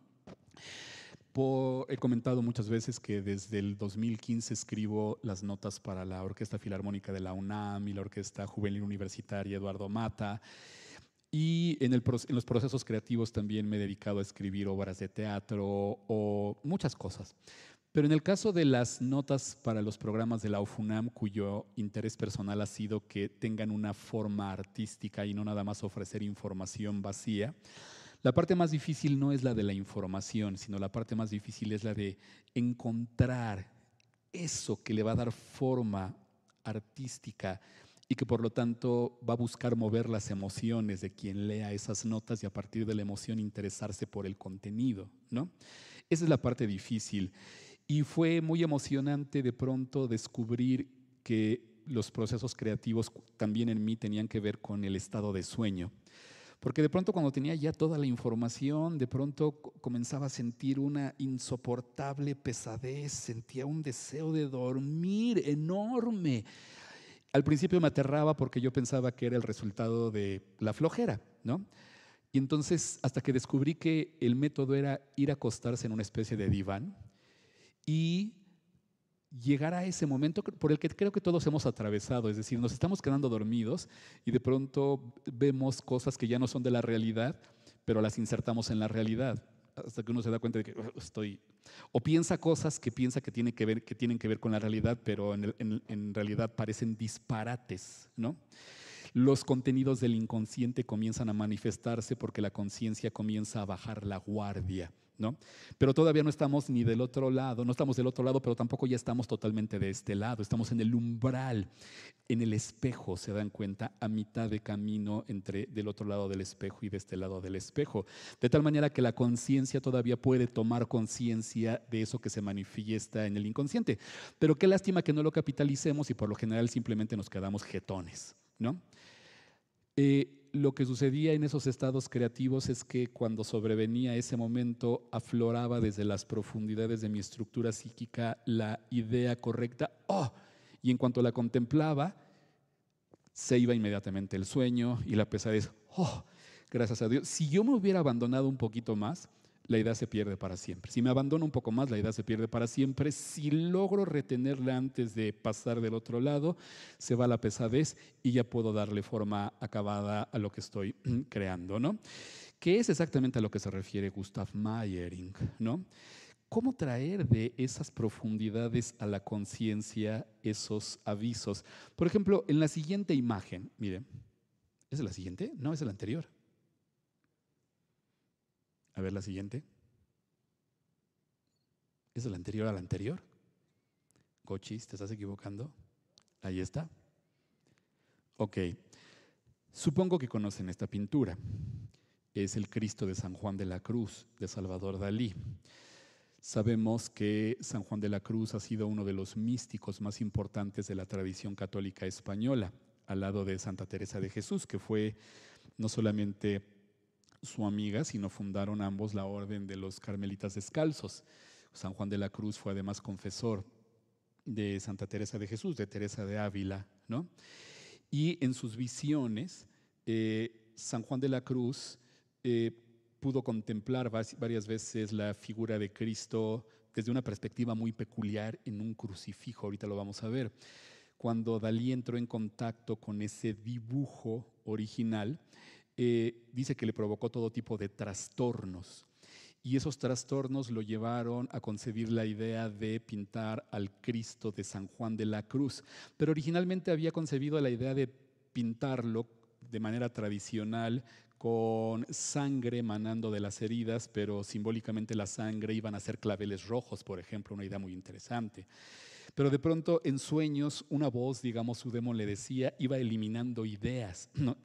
he comentado muchas veces que desde el 2015 escribo las notas para la Orquesta Filarmónica de la UNAM y la Orquesta Juvenil Universitaria Eduardo Mata y en, los procesos creativos también me he dedicado a escribir obras de teatro o muchas cosas. Pero en el caso de las notas para los programas de la UFUNAM, cuyo interés personal ha sido que tengan una forma artística y no nada más ofrecer información vacía, la parte más difícil no es la de la información, sino la parte más difícil es la de encontrar eso que le va a dar forma artística y que por lo tanto va a buscar mover las emociones de quien lea esas notas y a partir de la emoción interesarse por el contenido, ¿no? Esa es la parte difícil y fue muy emocionante de pronto descubrir que los procesos creativos también en mí tenían que ver con el estado de sueño. Porque de pronto cuando tenía ya toda la información, de pronto comenzaba a sentir una insoportable pesadez, sentía un deseo de dormir enorme, al principio me aterraba porque yo pensaba que era el resultado de la flojera, Y entonces, hasta que descubrí que el método era ir a acostarse en una especie de diván y llegar a ese momento por el que creo que todos hemos atravesado, es decir, nos estamos quedando dormidos y de pronto vemos cosas que ya no son de la realidad, pero las insertamos en la realidad hasta que uno se da cuenta de que oh, estoy, o piensa cosas que piensa que, que, tienen que ver con la realidad, pero en, realidad parecen disparates, Los contenidos del inconsciente comienzan a manifestarse porque la conciencia comienza a bajar la guardia ¿no? Pero todavía no estamos ni del otro lado, no estamos del otro lado, pero tampoco ya estamos totalmente de este lado, estamos en el umbral, en el espejo, se dan cuenta, a mitad de camino entre del otro lado del espejo y de este lado del espejo, de tal manera que la conciencia todavía puede tomar conciencia de eso que se manifiesta en el inconsciente. Pero qué lástima que no lo capitalicemos y por lo general simplemente nos quedamos jetones, ¿no? Eh, lo que sucedía en esos estados creativos es que cuando sobrevenía ese momento afloraba desde las profundidades de mi estructura psíquica la idea correcta. ¡Oh! Y en cuanto la contemplaba, se iba inmediatamente el sueño y la pesadez. ¡Oh! Gracias a Dios. Si yo me hubiera abandonado un poquito más, la idea se pierde para siempre. Si me abandono un poco más, la idea se pierde para siempre. Si logro retenerla antes de pasar del otro lado, se va la pesadez y ya puedo darle forma acabada a lo que estoy *clears throat* creando, ¿no? Que es exactamente a lo que se refiere Gustav Mayering, ¿no? ¿Cómo traer de esas profundidades a la conciencia esos avisos? Por ejemplo, en la siguiente imagen, miren, ¿es la siguiente? No, es la anterior. A ver la siguiente. ¿Es la anterior a la anterior? Cochis, ¿te estás equivocando? Ahí está. Ok. Supongo que conocen esta pintura. Es el Cristo de San Juan de la Cruz, de Salvador Dalí. Sabemos que San Juan de la Cruz ha sido uno de los místicos más importantes de la tradición católica española, al lado de Santa Teresa de Jesús, que fue no solamente su amiga, sino fundaron ambos la orden de los Carmelitas Descalzos. San Juan de la Cruz fue además confesor de Santa Teresa de Jesús, de Teresa de Ávila, ¿no? Y en sus visiones, eh, San Juan de la Cruz eh, pudo contemplar varias veces la figura de Cristo desde una perspectiva muy peculiar en un crucifijo, ahorita lo vamos a ver. Cuando Dalí entró en contacto con ese dibujo original, eh, dice que le provocó todo tipo de trastornos. Y esos trastornos lo llevaron a concebir la idea de pintar al Cristo de San Juan de la Cruz. Pero originalmente había concebido la idea de pintarlo de manera tradicional con sangre manando de las heridas, pero simbólicamente la sangre iban a ser claveles rojos, por ejemplo, una idea muy interesante. Pero de pronto en sueños una voz, digamos su demon le decía, iba eliminando ideas. ¿no?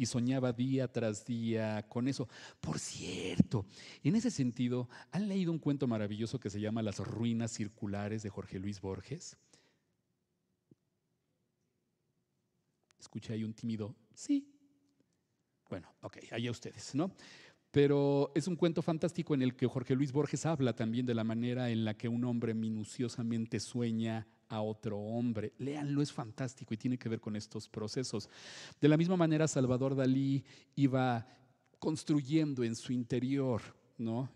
y soñaba día tras día con eso. Por cierto, en ese sentido, ¿han leído un cuento maravilloso que se llama Las ruinas circulares de Jorge Luis Borges? Escucha ahí un tímido, sí. Bueno, ok, allá ustedes, ¿no? Pero es un cuento fantástico en el que Jorge Luis Borges habla también de la manera en la que un hombre minuciosamente sueña a otro hombre. Léanlo, es fantástico y tiene que ver con estos procesos. De la misma manera, Salvador Dalí iba construyendo en su interior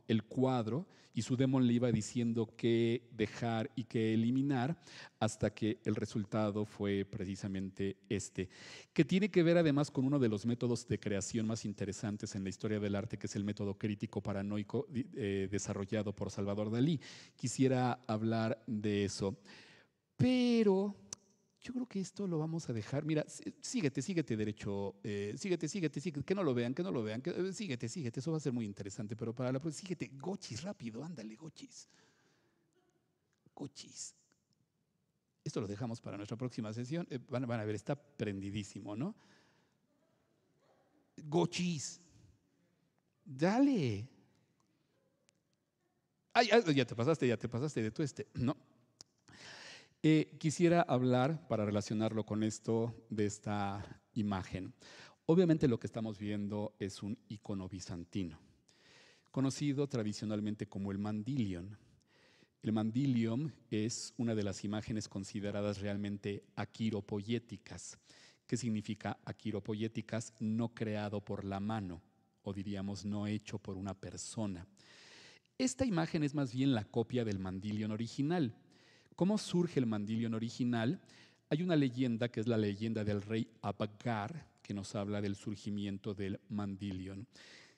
el cuadro y su demon le iba diciendo qué dejar y qué eliminar hasta que el resultado fue precisamente este, que tiene que ver además con uno de los métodos de creación más interesantes en la historia del arte, que es el método crítico paranoico eh, desarrollado por Salvador Dalí. Quisiera hablar de eso, pero yo creo que esto lo vamos a dejar. Mira, síguete, síguete derecho, eh, síguete, síguete, síguete, que no lo vean, que no lo vean, que, eh, síguete, síguete, eso va a ser muy interesante, pero para la próxima, síguete, gochis, rápido, ándale, gochis. Gochis. Esto lo dejamos para nuestra próxima sesión. Eh, van, a ver, está prendidísimo, ¿no? Gochis. Dale. Ay, ya te pasaste, ya te pasaste de tu este. No. Eh, quisiera hablar, para relacionarlo con esto, de esta imagen. Obviamente lo que estamos viendo es un icono bizantino, conocido tradicionalmente como el mandilion. El mandilion es una de las imágenes consideradas realmente aquiropoyéticas. que significa aquiropoyéticas? No creado por la mano, o diríamos no hecho por una persona. Esta imagen es más bien la copia del mandilion original, ¿Cómo surge el mandilion original? Hay una leyenda que es la leyenda del rey Abgar que nos habla del surgimiento del mandilion.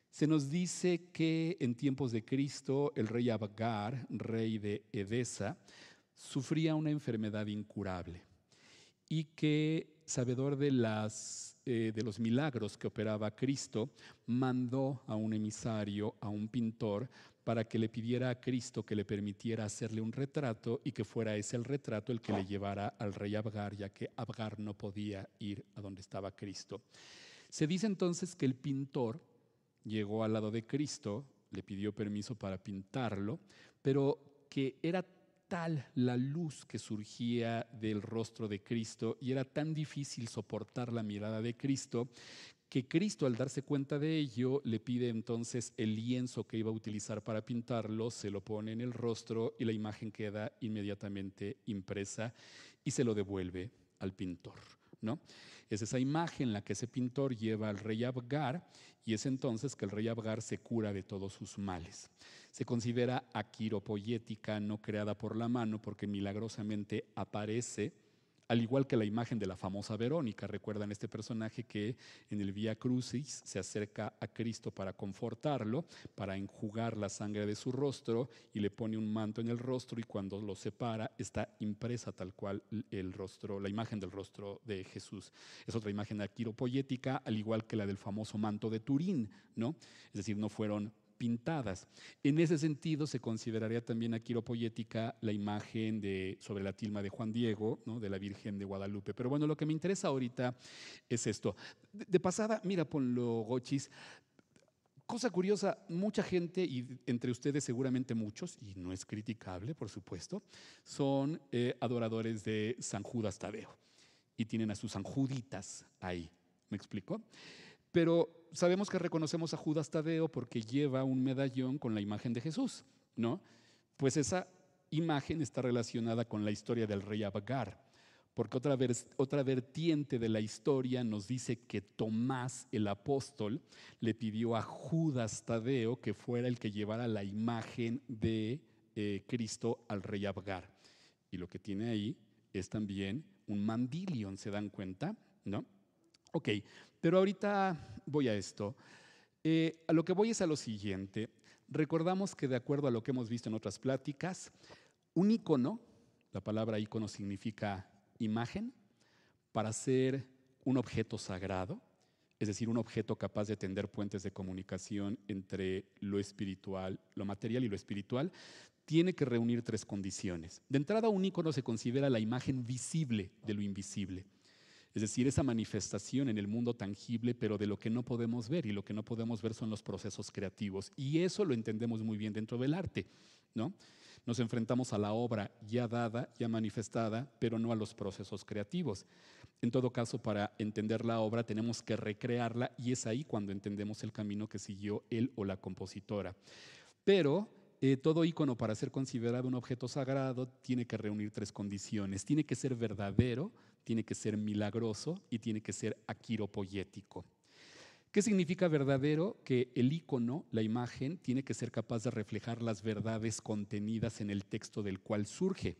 Se nos dice que en tiempos de Cristo el rey Abgar rey de Edesa, sufría una enfermedad incurable y que, sabedor de, las, eh, de los milagros que operaba Cristo, mandó a un emisario, a un pintor, para que le pidiera a Cristo que le permitiera hacerle un retrato y que fuera ese el retrato el que le llevara al rey Abgar, ya que Abgar no podía ir a donde estaba Cristo. Se dice entonces que el pintor llegó al lado de Cristo, le pidió permiso para pintarlo, pero que era tal la luz que surgía del rostro de Cristo y era tan difícil soportar la mirada de Cristo que Cristo al darse cuenta de ello le pide entonces el lienzo que iba a utilizar para pintarlo, se lo pone en el rostro y la imagen queda inmediatamente impresa y se lo devuelve al pintor. ¿No? Es esa imagen la que ese pintor lleva al rey Abgar y es entonces que el rey Abgar se cura de todos sus males. Se considera aquiropoyética, no creada por la mano, porque milagrosamente aparece al igual que la imagen de la famosa Verónica. Recuerdan este personaje que en el Vía Crucis se acerca a Cristo para confortarlo, para enjugar la sangre de su rostro y le pone un manto en el rostro y cuando lo separa está impresa tal cual el rostro, la imagen del rostro de Jesús. Es otra imagen aquiropoyética, al igual que la del famoso manto de Turín, ¿no? Es decir, no fueron pintadas. En ese sentido, se consideraría también aquiropoyética la imagen de, sobre la tilma de Juan Diego, ¿no? de la Virgen de Guadalupe. Pero bueno, lo que me interesa ahorita es esto. De, pasada, mira, ponlo, Gochis. Cosa curiosa, mucha gente, y entre ustedes seguramente muchos, y no es criticable, por supuesto, son eh, adoradores de San Judas Tadeo y tienen a sus San ahí. ¿Me explico? Pero sabemos que reconocemos a Judas Tadeo porque lleva un medallón con la imagen de Jesús, ¿no? Pues esa imagen está relacionada con la historia del rey Abgar. porque otra, otra vertiente de la historia nos dice que Tomás el apóstol le pidió a Judas Tadeo que fuera el que llevara la imagen de eh, Cristo al rey Abgar. Y lo que tiene ahí es también un mandilion, ¿se dan cuenta? ¿No? Ok, pero ahorita voy a esto. Eh, a lo que voy es a lo siguiente. Recordamos que de acuerdo a lo que hemos visto en otras pláticas, un icono, la palabra icono significa imagen, para ser un objeto sagrado, es decir, un objeto capaz de tender puentes de comunicación entre lo espiritual, lo material y lo espiritual, tiene que reunir tres condiciones. De entrada, un icono se considera la imagen visible de lo invisible. Es decir, esa manifestación en el mundo tangible, pero de lo que no podemos ver. Y lo que no podemos ver son los procesos creativos. Y eso lo entendemos muy bien dentro del arte. ¿no? Nos enfrentamos a la obra ya dada, ya manifestada, pero no a los procesos creativos. En todo caso, para entender la obra tenemos que recrearla y es ahí cuando entendemos el camino que siguió él o la compositora. Pero eh, todo icono para ser considerado un objeto sagrado tiene que reunir tres condiciones. Tiene que ser verdadero, tiene que ser milagroso y tiene que ser aquiropoyético. ¿Qué significa verdadero? Que el icono, la imagen, tiene que ser capaz de reflejar las verdades contenidas en el texto del cual surge.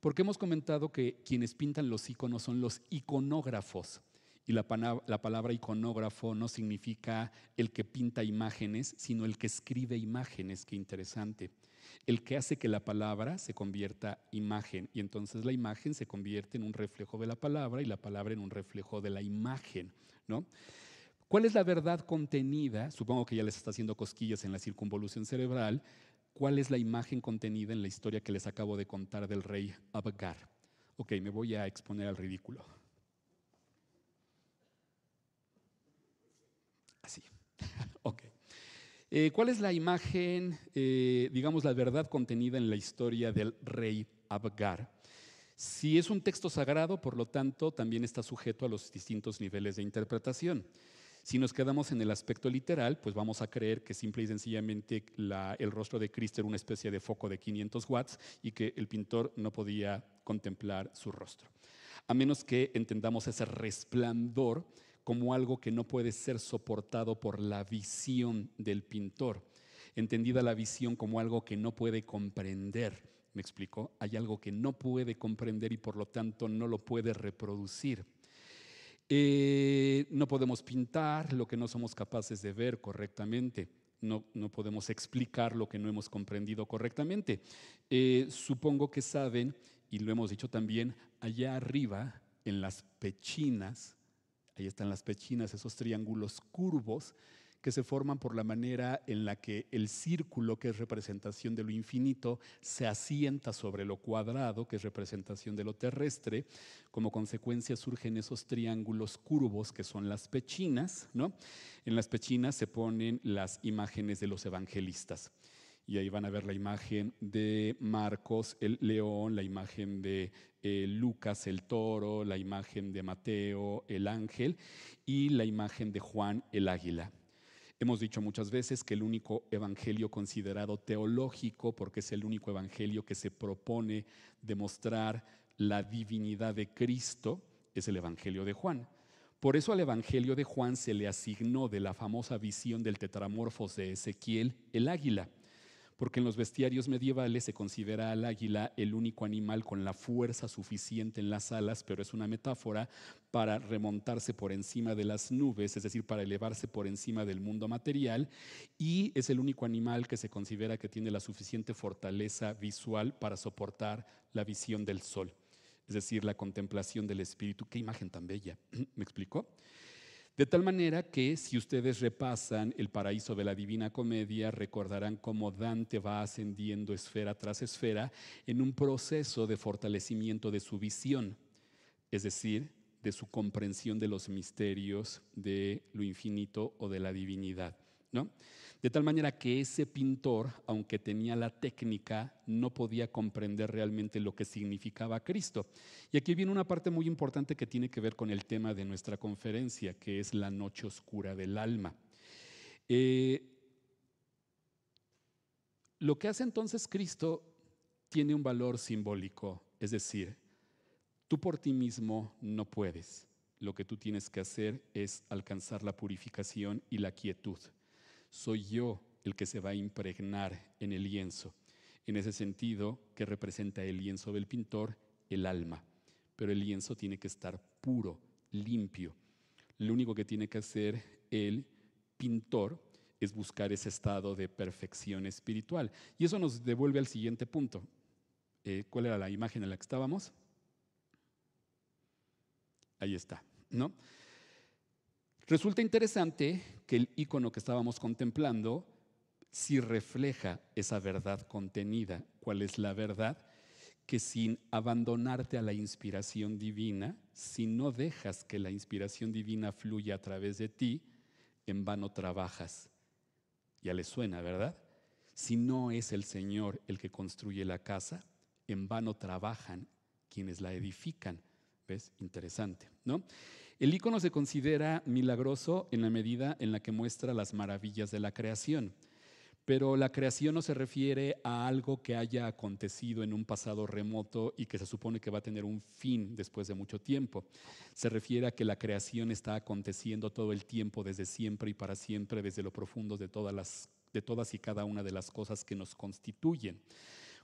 Porque hemos comentado que quienes pintan los iconos son los iconógrafos. Y la, la palabra iconógrafo no significa el que pinta imágenes, sino el que escribe imágenes. Qué interesante el que hace que la palabra se convierta imagen y entonces la imagen se convierte en un reflejo de la palabra y la palabra en un reflejo de la imagen, ¿no? ¿Cuál es la verdad contenida? Supongo que ya les está haciendo cosquillas en la circunvolución cerebral. ¿Cuál es la imagen contenida en la historia que les acabo de contar del rey Abgar? Ok, me voy a exponer al ridículo. Eh, ¿Cuál es la imagen, eh, digamos, la verdad contenida en la historia del rey Abgar? Si es un texto sagrado, por lo tanto, también está sujeto a los distintos niveles de interpretación. Si nos quedamos en el aspecto literal, pues vamos a creer que simple y sencillamente el rostro de Cristo era una especie de foco de 500 watts y que el pintor no podía contemplar su rostro. A menos que entendamos ese resplandor como algo que no puede ser soportado por la visión del pintor, entendida la visión como algo que no puede comprender. ¿Me explico? Hay algo que no puede comprender y por lo tanto no lo puede reproducir. Eh, no podemos pintar lo que no somos capaces de ver correctamente. No, no podemos explicar lo que no hemos comprendido correctamente. Eh, supongo que saben, y lo hemos dicho también, allá arriba, en las pechinas, Ahí están las pechinas, esos triángulos curvos que se forman por la manera en la que el círculo, que es representación de lo infinito, se asienta sobre lo cuadrado, que es representación de lo terrestre. Como consecuencia surgen esos triángulos curvos que son las pechinas. En las pechinas se ponen las imágenes de los evangelistas y ahí van a ver la imagen de Marcos el león, la imagen de eh, Lucas el toro, la imagen de Mateo el ángel y la imagen de Juan el águila. Hemos dicho muchas veces que el único evangelio considerado teológico, porque es el único evangelio que se propone demostrar la divinidad de Cristo, es el evangelio de Juan. Por eso al Evangelio de Juan se le asignó de la famosa visión del tetramorfos de Ezequiel el águila porque en los bestiarios medievales se considera al águila el único animal con la fuerza suficiente en las alas, pero es una metáfora para remontarse por encima de las nubes, es decir, para elevarse por encima del mundo material, y es el único animal que se considera que tiene la suficiente fortaleza visual para soportar la visión del sol, es decir, la contemplación del espíritu. Qué imagen tan bella, *clears throat* ¿me explicó? De tal manera que si ustedes repasan el paraíso de la Divina Comedia, recordarán cómo Dante va ascendiendo esfera tras esfera en un proceso de fortalecimiento de su visión, es decir, de su comprensión de los misterios de lo infinito o de la divinidad. De tal manera que ese pintor, aunque tenía la técnica, no podía comprender realmente lo que significaba Cristo. Y aquí viene una parte muy importante que tiene que ver con el tema de nuestra conferencia, que es la noche oscura del alma. Eh, lo que hace entonces Cristo tiene un valor simbólico, es decir, tú por ti mismo no puedes. Lo que tú tienes que hacer es alcanzar la purificación y la quietud soy yo el que se va a impregnar en el lienzo. En ese sentido, que representa el lienzo del pintor, el alma. Pero el lienzo tiene que estar puro, limpio. Lo único que tiene que hacer el pintor es buscar ese estado de perfección espiritual. Y eso nos devuelve al siguiente punto. Eh, ¿Cuál era la imagen en la que estábamos? Ahí está, ¿no? Resulta interesante que el icono que estábamos contemplando sí refleja esa verdad contenida. ¿Cuál es la verdad? Que sin abandonarte a la inspiración divina, si no dejas que la inspiración divina fluya a través de ti, en vano trabajas. Ya le suena, ¿verdad? Si no es el Señor el que construye la casa, en vano trabajan quienes la edifican. ¿Ves? Interesante, ¿no? El icono se considera milagroso en la medida en la que muestra las maravillas de la creación. Pero la creación no se refiere a algo que haya acontecido en un pasado remoto y que se supone que va a tener un fin después de mucho tiempo. Se refiere a que la creación está aconteciendo todo el tiempo, desde siempre y para siempre, desde lo profundo de todas, de todas y cada una de las cosas que nos constituyen.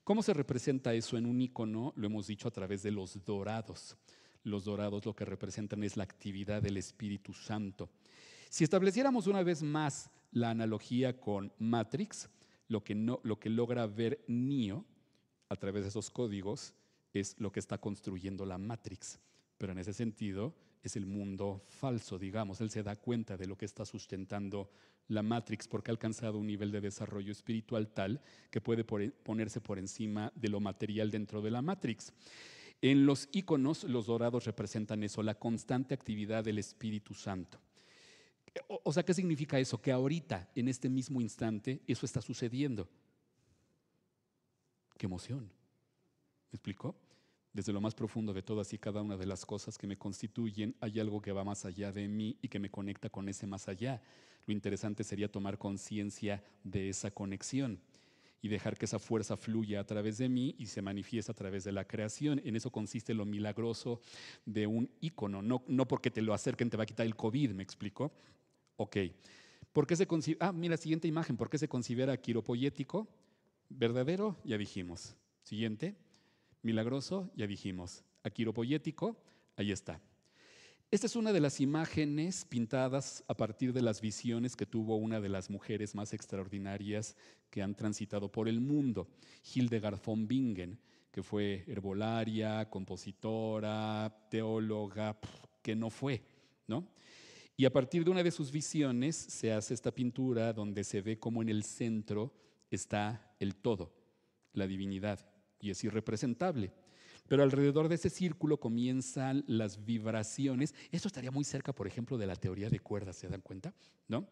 ¿Cómo se representa eso en un icono? Lo hemos dicho a través de los dorados los dorados lo que representan es la actividad del Espíritu Santo. Si estableciéramos una vez más la analogía con Matrix, lo que, lo que logra ver Neo a través de esos códigos es lo que está construyendo la Matrix. Pero en ese sentido es el mundo falso, digamos. Él se da cuenta de lo que está sustentando la Matrix porque ha alcanzado un nivel de desarrollo espiritual tal que puede ponerse por encima de lo material dentro de la Matrix. En los iconos, los dorados representan eso, la constante actividad del Espíritu Santo. O, sea, ¿qué significa eso? Que ahorita, en este mismo instante, eso está sucediendo. ¡Qué emoción! ¿Me explicó? Desde lo más profundo de todas y cada una de las cosas que me constituyen, hay algo que va más allá de mí y que me conecta con ese más allá. Lo interesante sería tomar conciencia de esa conexión y dejar que esa fuerza fluya a través de mí y se manifieste a través de la creación. En eso consiste lo milagroso de un ícono. No, no porque te lo acerquen te va a quitar el COVID, ¿me explico? Ok. ¿Por qué se ah, mira, siguiente imagen. ¿Por qué se considera quiropoyético? Verdadero, ya dijimos. Siguiente. Milagroso, ya dijimos. Aquiropoyético, ahí está. Esta es una de las imágenes pintadas a partir de las visiones que tuvo una de las mujeres más extraordinarias que han transitado por el mundo, Hildegard von Bingen, que fue herbolaria, compositora, teóloga, que no fue, Y a partir de una de sus visiones se hace esta pintura donde se ve como en el centro está el todo, la divinidad, y es irrepresentable. Pero alrededor de ese círculo comienzan las vibraciones. Esto estaría muy cerca, por ejemplo, de la teoría de cuerdas, ¿se dan cuenta? ¿No?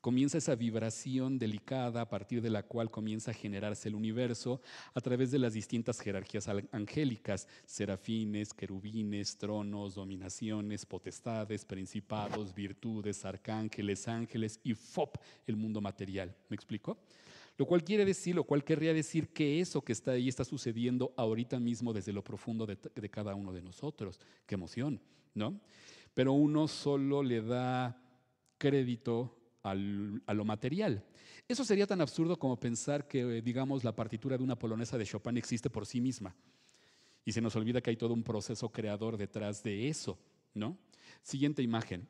Comienza esa vibración delicada a partir de la cual comienza a generarse el universo a través de las distintas jerarquías angélicas, serafines, querubines, tronos, dominaciones, potestades, principados, virtudes, arcángeles, ángeles y FOP, el mundo material. ¿Me explico? Lo cual quiere decir, lo cual querría decir que eso que está ahí está sucediendo ahorita mismo desde lo profundo de, cada uno de nosotros. Qué emoción, ¿no? Pero uno solo le da crédito a lo material. Eso sería tan absurdo como pensar que, eh, digamos, la partitura de una polonesa de Chopin existe por sí misma. Y se nos olvida que hay todo un proceso creador detrás de eso, ¿no? Siguiente imagen.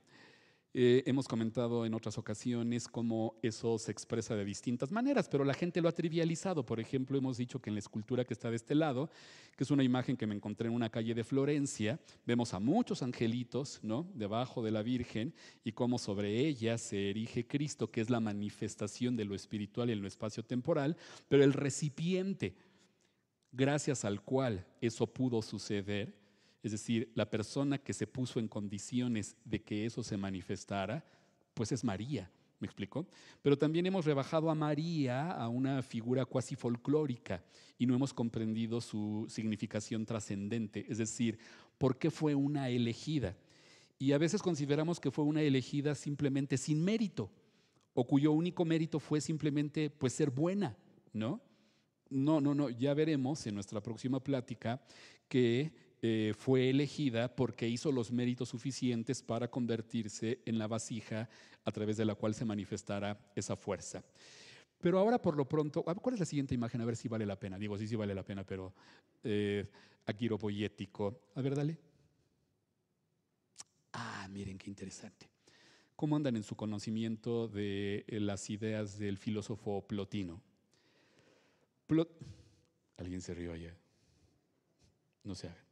Eh, hemos comentado en otras ocasiones cómo eso se expresa de distintas maneras, pero la gente lo ha trivializado. Por ejemplo, hemos dicho que en la escultura que está de este lado, que es una imagen que me encontré en una calle de Florencia, vemos a muchos angelitos ¿no? debajo de la Virgen y cómo sobre ella se erige Cristo, que es la manifestación de lo espiritual en lo espacio temporal, pero el recipiente gracias al cual eso pudo suceder es decir, la persona que se puso en condiciones de que eso se manifestara, pues es María. ¿Me explico? Pero también hemos rebajado a María a una figura cuasi folclórica y no hemos comprendido su significación trascendente, es decir, por qué fue una elegida. Y a veces consideramos que fue una elegida simplemente sin mérito o cuyo único mérito fue simplemente pues ser buena, ¿no? No, no, no, ya veremos en nuestra próxima plática que eh, fue elegida porque hizo los méritos suficientes para convertirse en la vasija a través de la cual se manifestara esa fuerza. Pero ahora por lo pronto, ¿cuál es la siguiente imagen? A ver si vale la pena. Digo, sí, sí vale la pena, pero eh, Boyético. A ver, dale. Ah, miren qué interesante. ¿Cómo andan en su conocimiento de eh, las ideas del filósofo Plotino? Alguien se rió allá. No se hagan.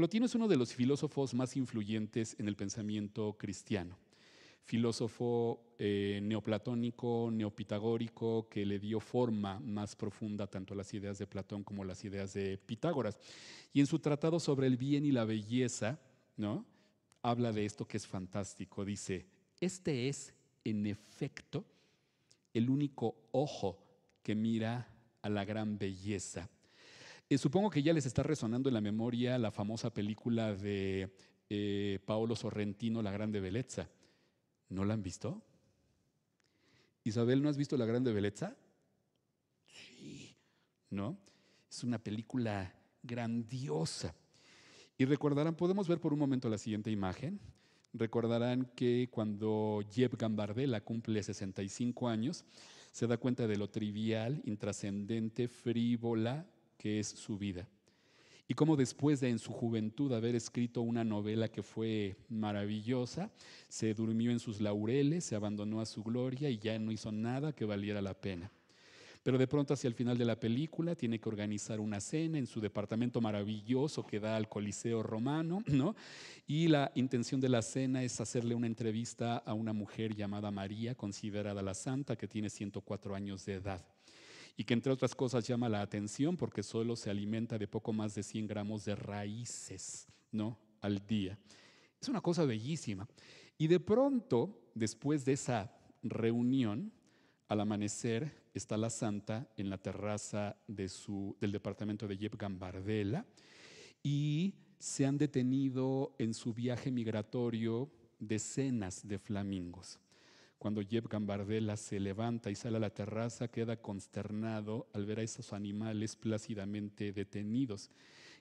Plotino es uno de los filósofos más influyentes en el pensamiento cristiano, filósofo eh, neoplatónico, neopitagórico, que le dio forma más profunda tanto a las ideas de Platón como a las ideas de Pitágoras. Y en su tratado sobre el bien y la belleza, ¿no? habla de esto que es fantástico. Dice, este es, en efecto, el único ojo que mira a la gran belleza eh, supongo que ya les está resonando en la memoria la famosa película de eh, Paolo Sorrentino, La Grande Belleza. ¿No la han visto? Isabel, ¿no has visto La Grande Belleza? Sí, ¿no? Es una película grandiosa. Y recordarán, podemos ver por un momento la siguiente imagen. Recordarán que cuando Jeb Gambardella cumple 65 años, se da cuenta de lo trivial, intrascendente, frívola, que es su vida. Y cómo después de en su juventud haber escrito una novela que fue maravillosa, se durmió en sus laureles, se abandonó a su gloria y ya no hizo nada que valiera la pena. Pero de pronto hacia el final de la película tiene que organizar una cena en su departamento maravilloso que da al Coliseo Romano, ¿no? Y la intención de la cena es hacerle una entrevista a una mujer llamada María, considerada la santa, que tiene 104 años de edad y que entre otras cosas llama la atención porque solo se alimenta de poco más de 100 gramos de raíces ¿no? al día. Es una cosa bellísima. Y de pronto, después de esa reunión, al amanecer está la santa en la terraza del departamento de Yep Gambardella y se han detenido en su viaje migratorio decenas de flamingos. Cuando Jeb Gambardella se levanta y sale a la terraza, queda consternado al ver a esos animales plácidamente detenidos.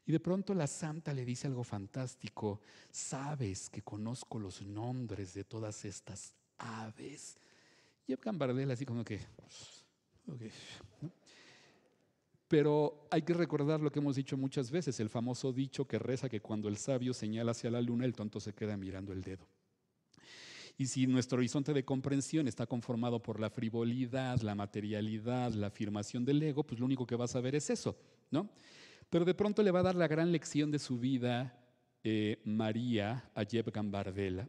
Y de pronto la santa le dice algo fantástico, sabes que conozco los nombres de todas estas aves. Jeb Gambardella así como que... Pero hay que recordar lo que hemos dicho muchas veces, el famoso dicho que reza que cuando el sabio señala hacia la luna, el tonto se queda mirando el dedo. Y si nuestro horizonte de comprensión está conformado por la frivolidad, la materialidad, la afirmación del ego, pues lo único que vas a ver es eso, ¿no? Pero de pronto le va a dar la gran lección de su vida eh, María a Jeb Gambardella,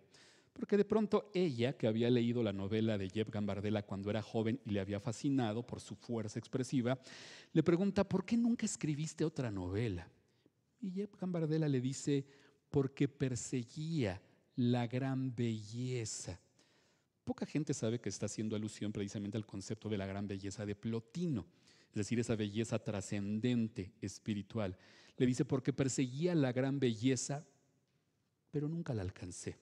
porque de pronto ella, que había leído la novela de Jeb Gambardella cuando era joven y le había fascinado por su fuerza expresiva, le pregunta, ¿por qué nunca escribiste otra novela? Y Jeb Gambardella le dice, porque perseguía la gran belleza. Poca gente sabe que está haciendo alusión precisamente al concepto de la gran belleza de Plotino, es decir, esa belleza trascendente espiritual. Le dice, porque perseguía la gran belleza, pero nunca la alcancé.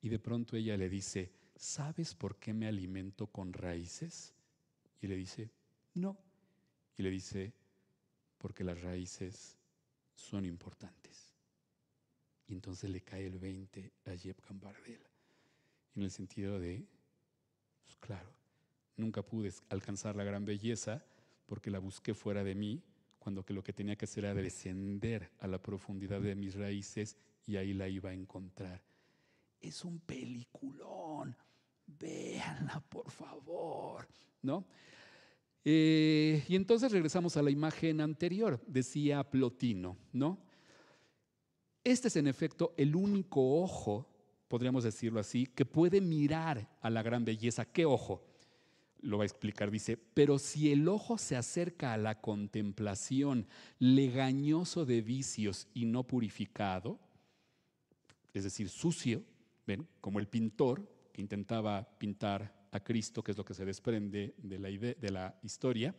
Y de pronto ella le dice, ¿sabes por qué me alimento con raíces? Y le dice, no. Y le dice, porque las raíces son importantes. Y entonces le cae el 20 a Jeb Gambardella En el sentido de, pues, claro, nunca pude alcanzar la gran belleza porque la busqué fuera de mí, cuando que lo que tenía que hacer era descender a la profundidad de mis raíces y ahí la iba a encontrar. Es un peliculón, véanla por favor, ¿no? Eh, y entonces regresamos a la imagen anterior, decía Plotino, ¿no? Este es en efecto el único ojo, podríamos decirlo así, que puede mirar a la gran belleza. ¿Qué ojo? Lo va a explicar, dice, pero si el ojo se acerca a la contemplación, legañoso de vicios y no purificado, es decir, sucio, ¿ven? como el pintor que intentaba pintar a Cristo, que es lo que se desprende de la, historia.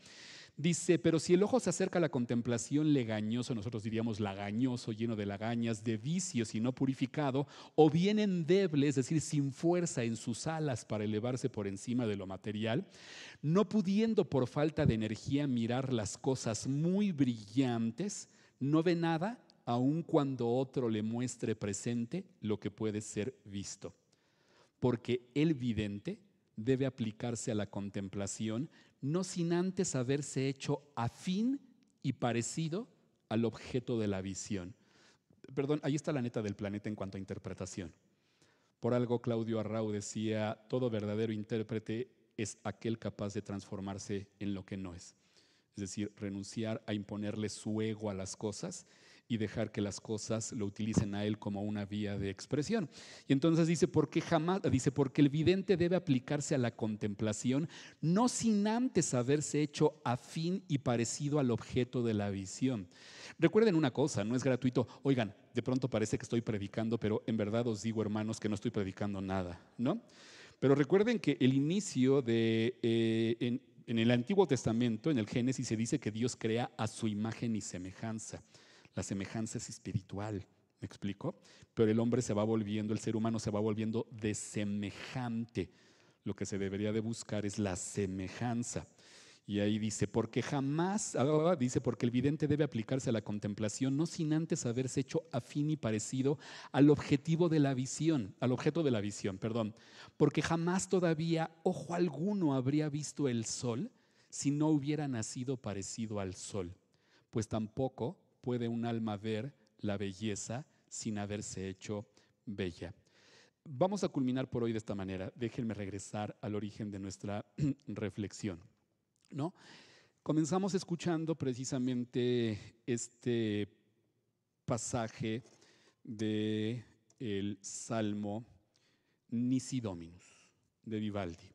Dice, pero si el ojo se acerca a la contemplación legañoso, nosotros diríamos lagañoso, lleno de lagañas, de vicios y no purificado, o bien endeble, es decir, sin fuerza en sus alas para elevarse por encima de lo material, no pudiendo por falta de energía mirar las cosas muy brillantes, no ve nada aun cuando otro le muestre presente lo que puede ser visto, porque el vidente debe aplicarse a la contemplación, no sin antes haberse hecho afín y parecido al objeto de la visión. Perdón, ahí está la neta del planeta en cuanto a interpretación. Por algo Claudio Arrau decía, todo verdadero intérprete es aquel capaz de transformarse en lo que no es. Es decir, renunciar a imponerle su ego a las cosas y dejar que las cosas lo utilicen a él como una vía de expresión. Y entonces dice, porque jamás, dice, porque el vidente debe aplicarse a la contemplación, no sin antes haberse hecho afín y parecido al objeto de la visión. Recuerden una cosa, no es gratuito. Oigan, de pronto parece que estoy predicando, pero en verdad os digo, hermanos, que no estoy predicando nada, ¿no? Pero recuerden que el inicio de, eh, en, en el Antiguo Testamento, en el Génesis, se dice que Dios crea a su imagen y semejanza. La semejanza es espiritual, ¿me explico? Pero el hombre se va volviendo, el ser humano se va volviendo desemejante. Lo que se debería de buscar es la semejanza. Y ahí dice, porque jamás, ah, ah, ah, dice, porque el vidente debe aplicarse a la contemplación, no sin antes haberse hecho afín y parecido al objetivo de la visión, al objeto de la visión, perdón. Porque jamás todavía ojo alguno habría visto el sol si no hubiera nacido parecido al sol, pues tampoco puede un alma ver la belleza sin haberse hecho bella. Vamos a culminar por hoy de esta manera. Déjenme regresar al origen de nuestra *clears throat* reflexión. ¿no? Comenzamos escuchando precisamente este pasaje del Salmo Nisidominus de Vivaldi.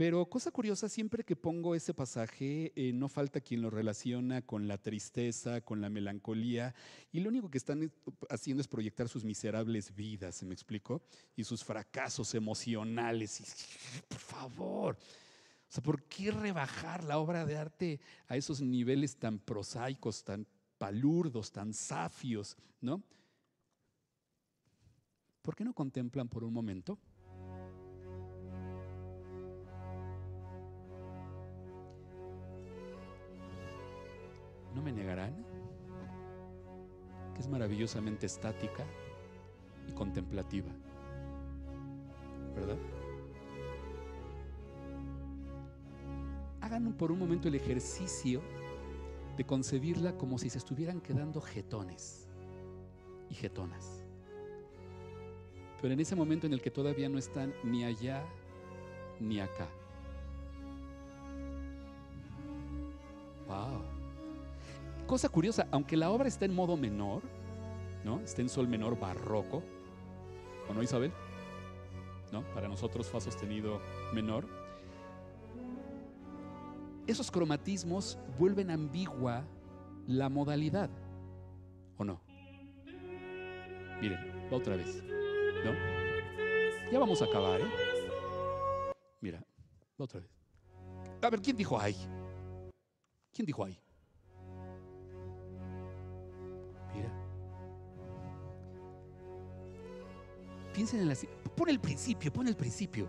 Pero cosa curiosa, siempre que pongo ese pasaje, eh, no falta quien lo relaciona con la tristeza, con la melancolía, y lo único que están uh, haciendo es proyectar sus miserables vidas, ¿se me explico? Y sus fracasos emocionales. *laughs* por favor, o sea, ¿por qué rebajar la obra de arte a esos niveles tan prosaicos, tan palurdos, tan safios, ¿no? ¿Por qué no contemplan por un momento? me negarán? Que es maravillosamente estática y contemplativa. ¿Verdad? Hagan por un momento el ejercicio de concebirla como si se estuvieran quedando jetones y jetonas. Pero en ese momento en el que todavía no están ni allá ni acá. cosa curiosa, aunque la obra está en modo menor, ¿no? Está en sol menor barroco, ¿o no, Isabel? ¿No? Para nosotros fue sostenido menor. Esos cromatismos vuelven ambigua la modalidad, ¿o no? Miren, otra vez, ¿no? Ya vamos a acabar, ¿eh? Mira, otra vez. A ver, ¿quién dijo ahí? ¿Quién dijo ahí? Piensen en las... Pon el principio, pon el principio.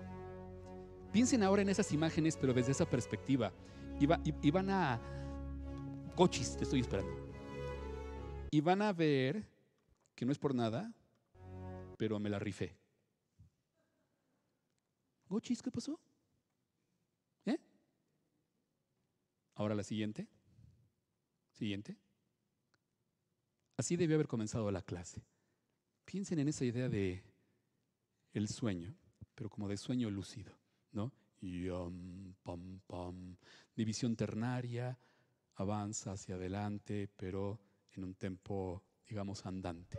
Piensen ahora en esas imágenes, pero desde esa perspectiva. Y, van a... Cochis, te estoy esperando. Y van a ver que no es por nada, pero me la rifé. Gochis, ¿qué pasó? ¿Eh? Ahora la siguiente. Siguiente. Así debió haber comenzado la clase. Piensen en esa idea de el sueño, pero como de sueño lúcido, ¿no? Yom, um, pam, pam. División ternaria, avanza hacia adelante, pero en un tempo, digamos, andante.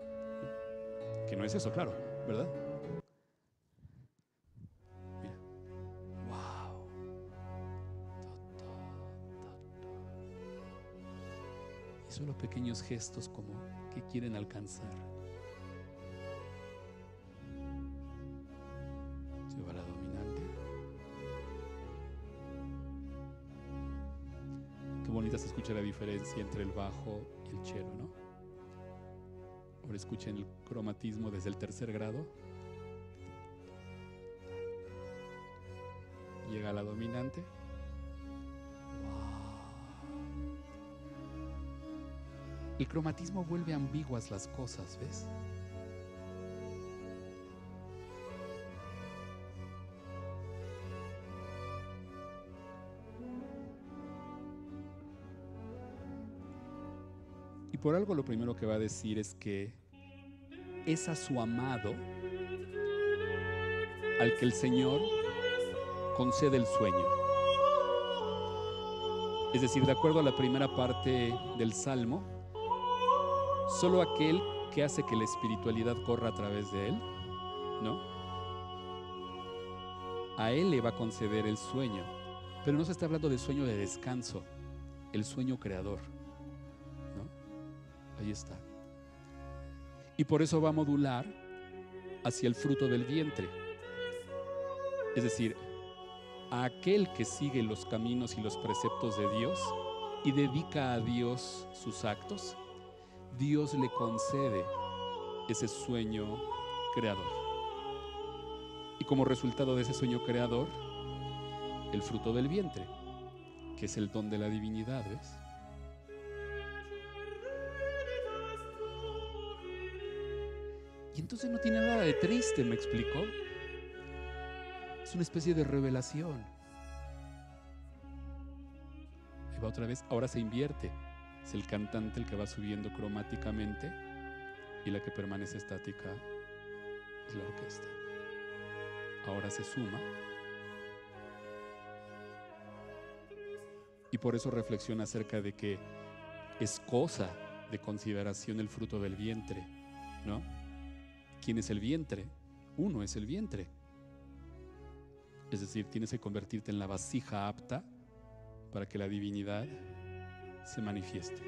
Que no es eso, claro, ¿verdad? Wow. Y son los pequeños gestos como que quieren alcanzar. la diferencia entre el bajo y el chero ¿no? Ahora escuchen el cromatismo desde el tercer grado. Llega la dominante. El cromatismo vuelve ambiguas las cosas, ¿ves? por algo lo primero que va a decir es que es a su amado al que el Señor concede el sueño. Es decir, de acuerdo a la primera parte del Salmo, solo aquel que hace que la espiritualidad corra a través de él, ¿no? A él le va a conceder el sueño, pero no se está hablando de sueño de descanso, el sueño creador. Ahí está. Y por eso va a modular hacia el fruto del vientre. Es decir, a aquel que sigue los caminos y los preceptos de Dios y dedica a Dios sus actos, Dios le concede ese sueño creador. Y como resultado de ese sueño creador, el fruto del vientre, que es el don de la divinidad, ¿ves? Y entonces no tiene nada de triste, me explico. Es una especie de revelación. Ahí va otra vez, ahora se invierte. Es el cantante el que va subiendo cromáticamente y la que permanece estática es la orquesta. Ahora se suma. Y por eso reflexiona acerca de que es cosa de consideración el fruto del vientre, ¿no? ¿Quién es el vientre? Uno es el vientre. Es decir, tienes que convertirte en la vasija apta para que la divinidad se manifieste.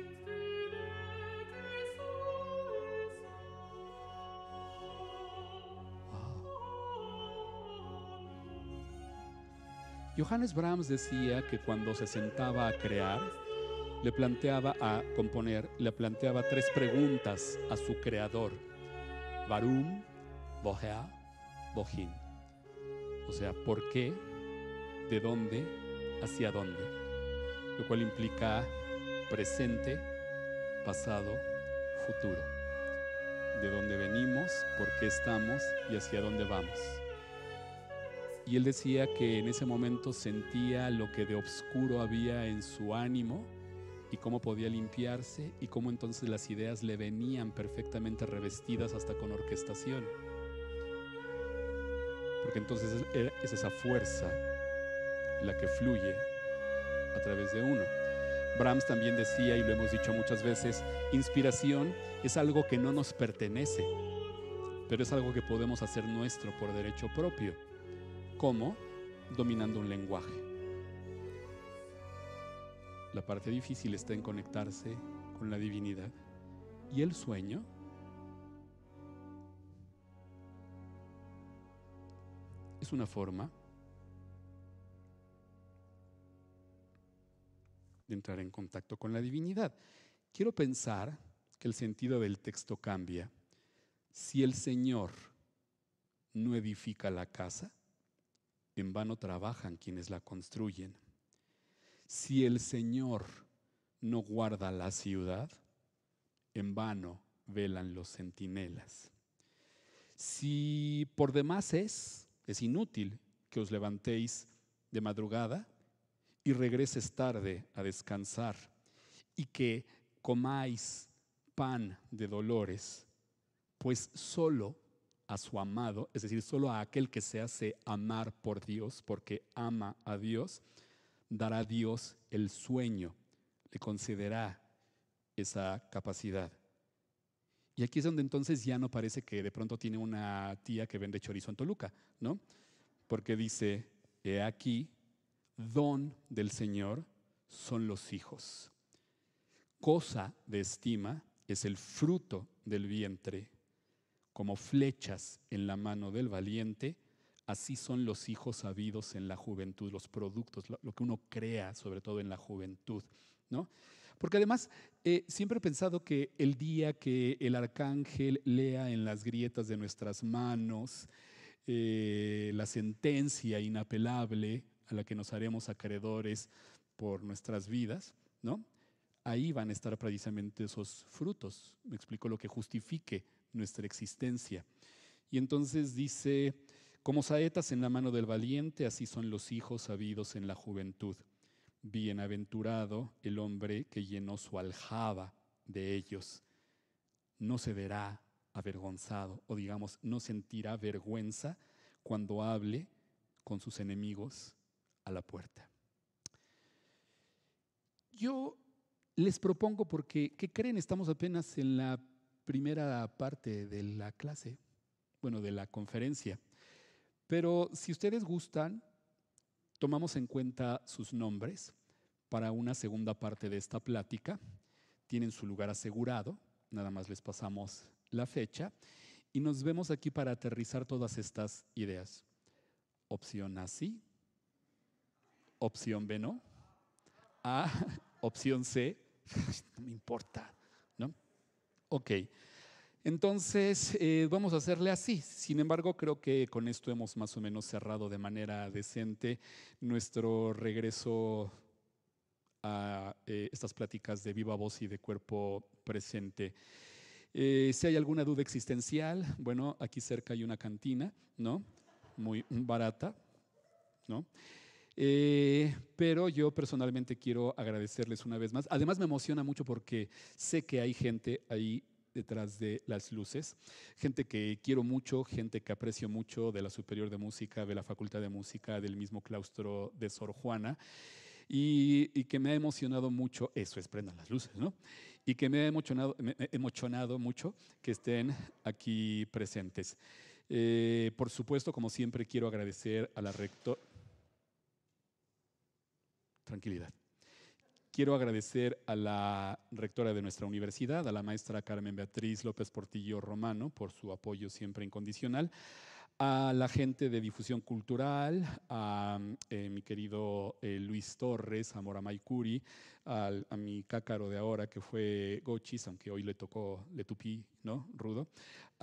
Johannes Brahms decía que cuando se sentaba a crear, le planteaba a componer, le planteaba tres preguntas a su creador Varum, Bohea, Bohin. O sea, ¿por qué? ¿De dónde? ¿Hacia dónde? Lo cual implica presente, pasado, futuro. De dónde venimos, por qué estamos y hacia dónde vamos. Y él decía que en ese momento sentía lo que de oscuro había en su ánimo y cómo podía limpiarse y cómo entonces las ideas le venían perfectamente revestidas hasta con orquestación. Porque entonces es esa fuerza la que fluye a través de uno. Brahms también decía, y lo hemos dicho muchas veces, inspiración es algo que no nos pertenece, pero es algo que podemos hacer nuestro por derecho propio. ¿Cómo? Dominando un lenguaje. La parte difícil está en conectarse con la divinidad. ¿Y el sueño? Es una forma de entrar en contacto con la divinidad. Quiero pensar que el sentido del texto cambia. Si el Señor no edifica la casa, en vano trabajan quienes la construyen. Si el Señor no guarda la ciudad, en vano velan los centinelas. Si por demás es, es inútil que os levantéis de madrugada y regreses tarde a descansar y que comáis pan de dolores, pues solo a su amado, es decir, solo a aquel que se hace amar por Dios, porque ama a Dios, dará a Dios el sueño, le concederá esa capacidad. Y aquí es donde entonces ya no parece que de pronto tiene una tía que vende chorizo en Toluca, ¿no? Porque dice, he aquí, don del Señor son los hijos. Cosa de estima es el fruto del vientre, como flechas en la mano del valiente, Así son los hijos sabidos en la juventud, los productos, lo, que uno crea, sobre todo en la juventud. ¿no? Porque además, eh, siempre he pensado que el día que el arcángel lea en las grietas de nuestras manos eh, la sentencia inapelable a la que nos haremos acreedores por nuestras vidas, ¿no? ahí van a estar precisamente esos frutos. Me explico lo que justifique nuestra existencia. Y entonces dice como saetas en la mano del valiente, así son los hijos sabidos en la juventud. Bienaventurado el hombre que llenó su aljaba de ellos. No se verá avergonzado o digamos, no sentirá vergüenza cuando hable con sus enemigos a la puerta. Yo les propongo porque, ¿qué creen? Estamos apenas en la primera parte de la clase, bueno, de la conferencia. Pero si ustedes gustan, tomamos en cuenta sus nombres para una segunda parte de esta plática. Tienen su lugar asegurado, nada más les pasamos la fecha y nos vemos aquí para aterrizar todas estas ideas. Opción A sí, opción B no, A, *laughs* opción C, *laughs* no me importa, ¿no? Ok. Entonces, eh, vamos a hacerle así. Sin embargo, creo que con esto hemos más o menos cerrado de manera decente nuestro regreso a eh, estas pláticas de viva voz y de cuerpo presente. Eh, si hay alguna duda existencial, bueno, aquí cerca hay una cantina, ¿no? Muy barata, ¿no? pero yo personalmente quiero agradecerles una vez más. Además me emociona mucho porque sé que hay gente ahí detrás de las luces, gente que quiero mucho, gente que aprecio mucho de la Superior de Música, de la Facultad de Música, del mismo claustro de Sor Juana. Y, que me ha emocionado mucho, eso es prendan las luces, ¿no? Y que me ha emocionado, emocionado mucho que estén aquí presentes. Eh, por supuesto, como siempre, quiero agradecer a la rector. Tranquilidad. Quiero agradecer a la rectora de nuestra universidad, a la maestra Carmen Beatriz López Portillo Romano, por su apoyo siempre incondicional, a la gente de difusión cultural, a eh, mi querido eh, Luis Torres, a Mora Maicuri, a, a, mi cácaro de ahora que fue Gochis, aunque hoy le tocó, le tupí, ¿no? Rudo,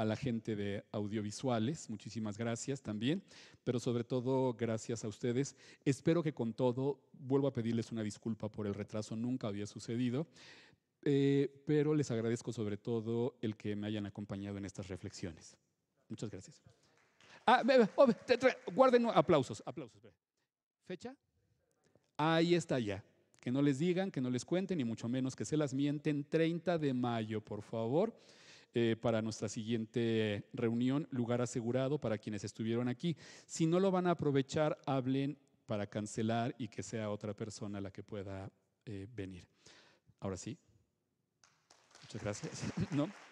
a la gente de audiovisuales, muchísimas gracias también, pero sobre todo gracias a ustedes. Espero que con todo, vuelvo a pedirles una disculpa por el retraso, nunca había sucedido, eh, pero les agradezco sobre todo el que me hayan acompañado en estas reflexiones. Muchas gracias. Ah, oh, guarden aplausos, aplausos. ¿Fecha? Ahí está ya. Que no les digan, que no les cuenten, y mucho menos que se las mienten. 30 de mayo, por favor. Eh, para nuestra siguiente reunión, lugar asegurado para quienes estuvieron aquí. Si no lo van a aprovechar, hablen para cancelar y que sea otra persona la que pueda eh, venir. Ahora sí. Muchas gracias. *laughs* ¿No?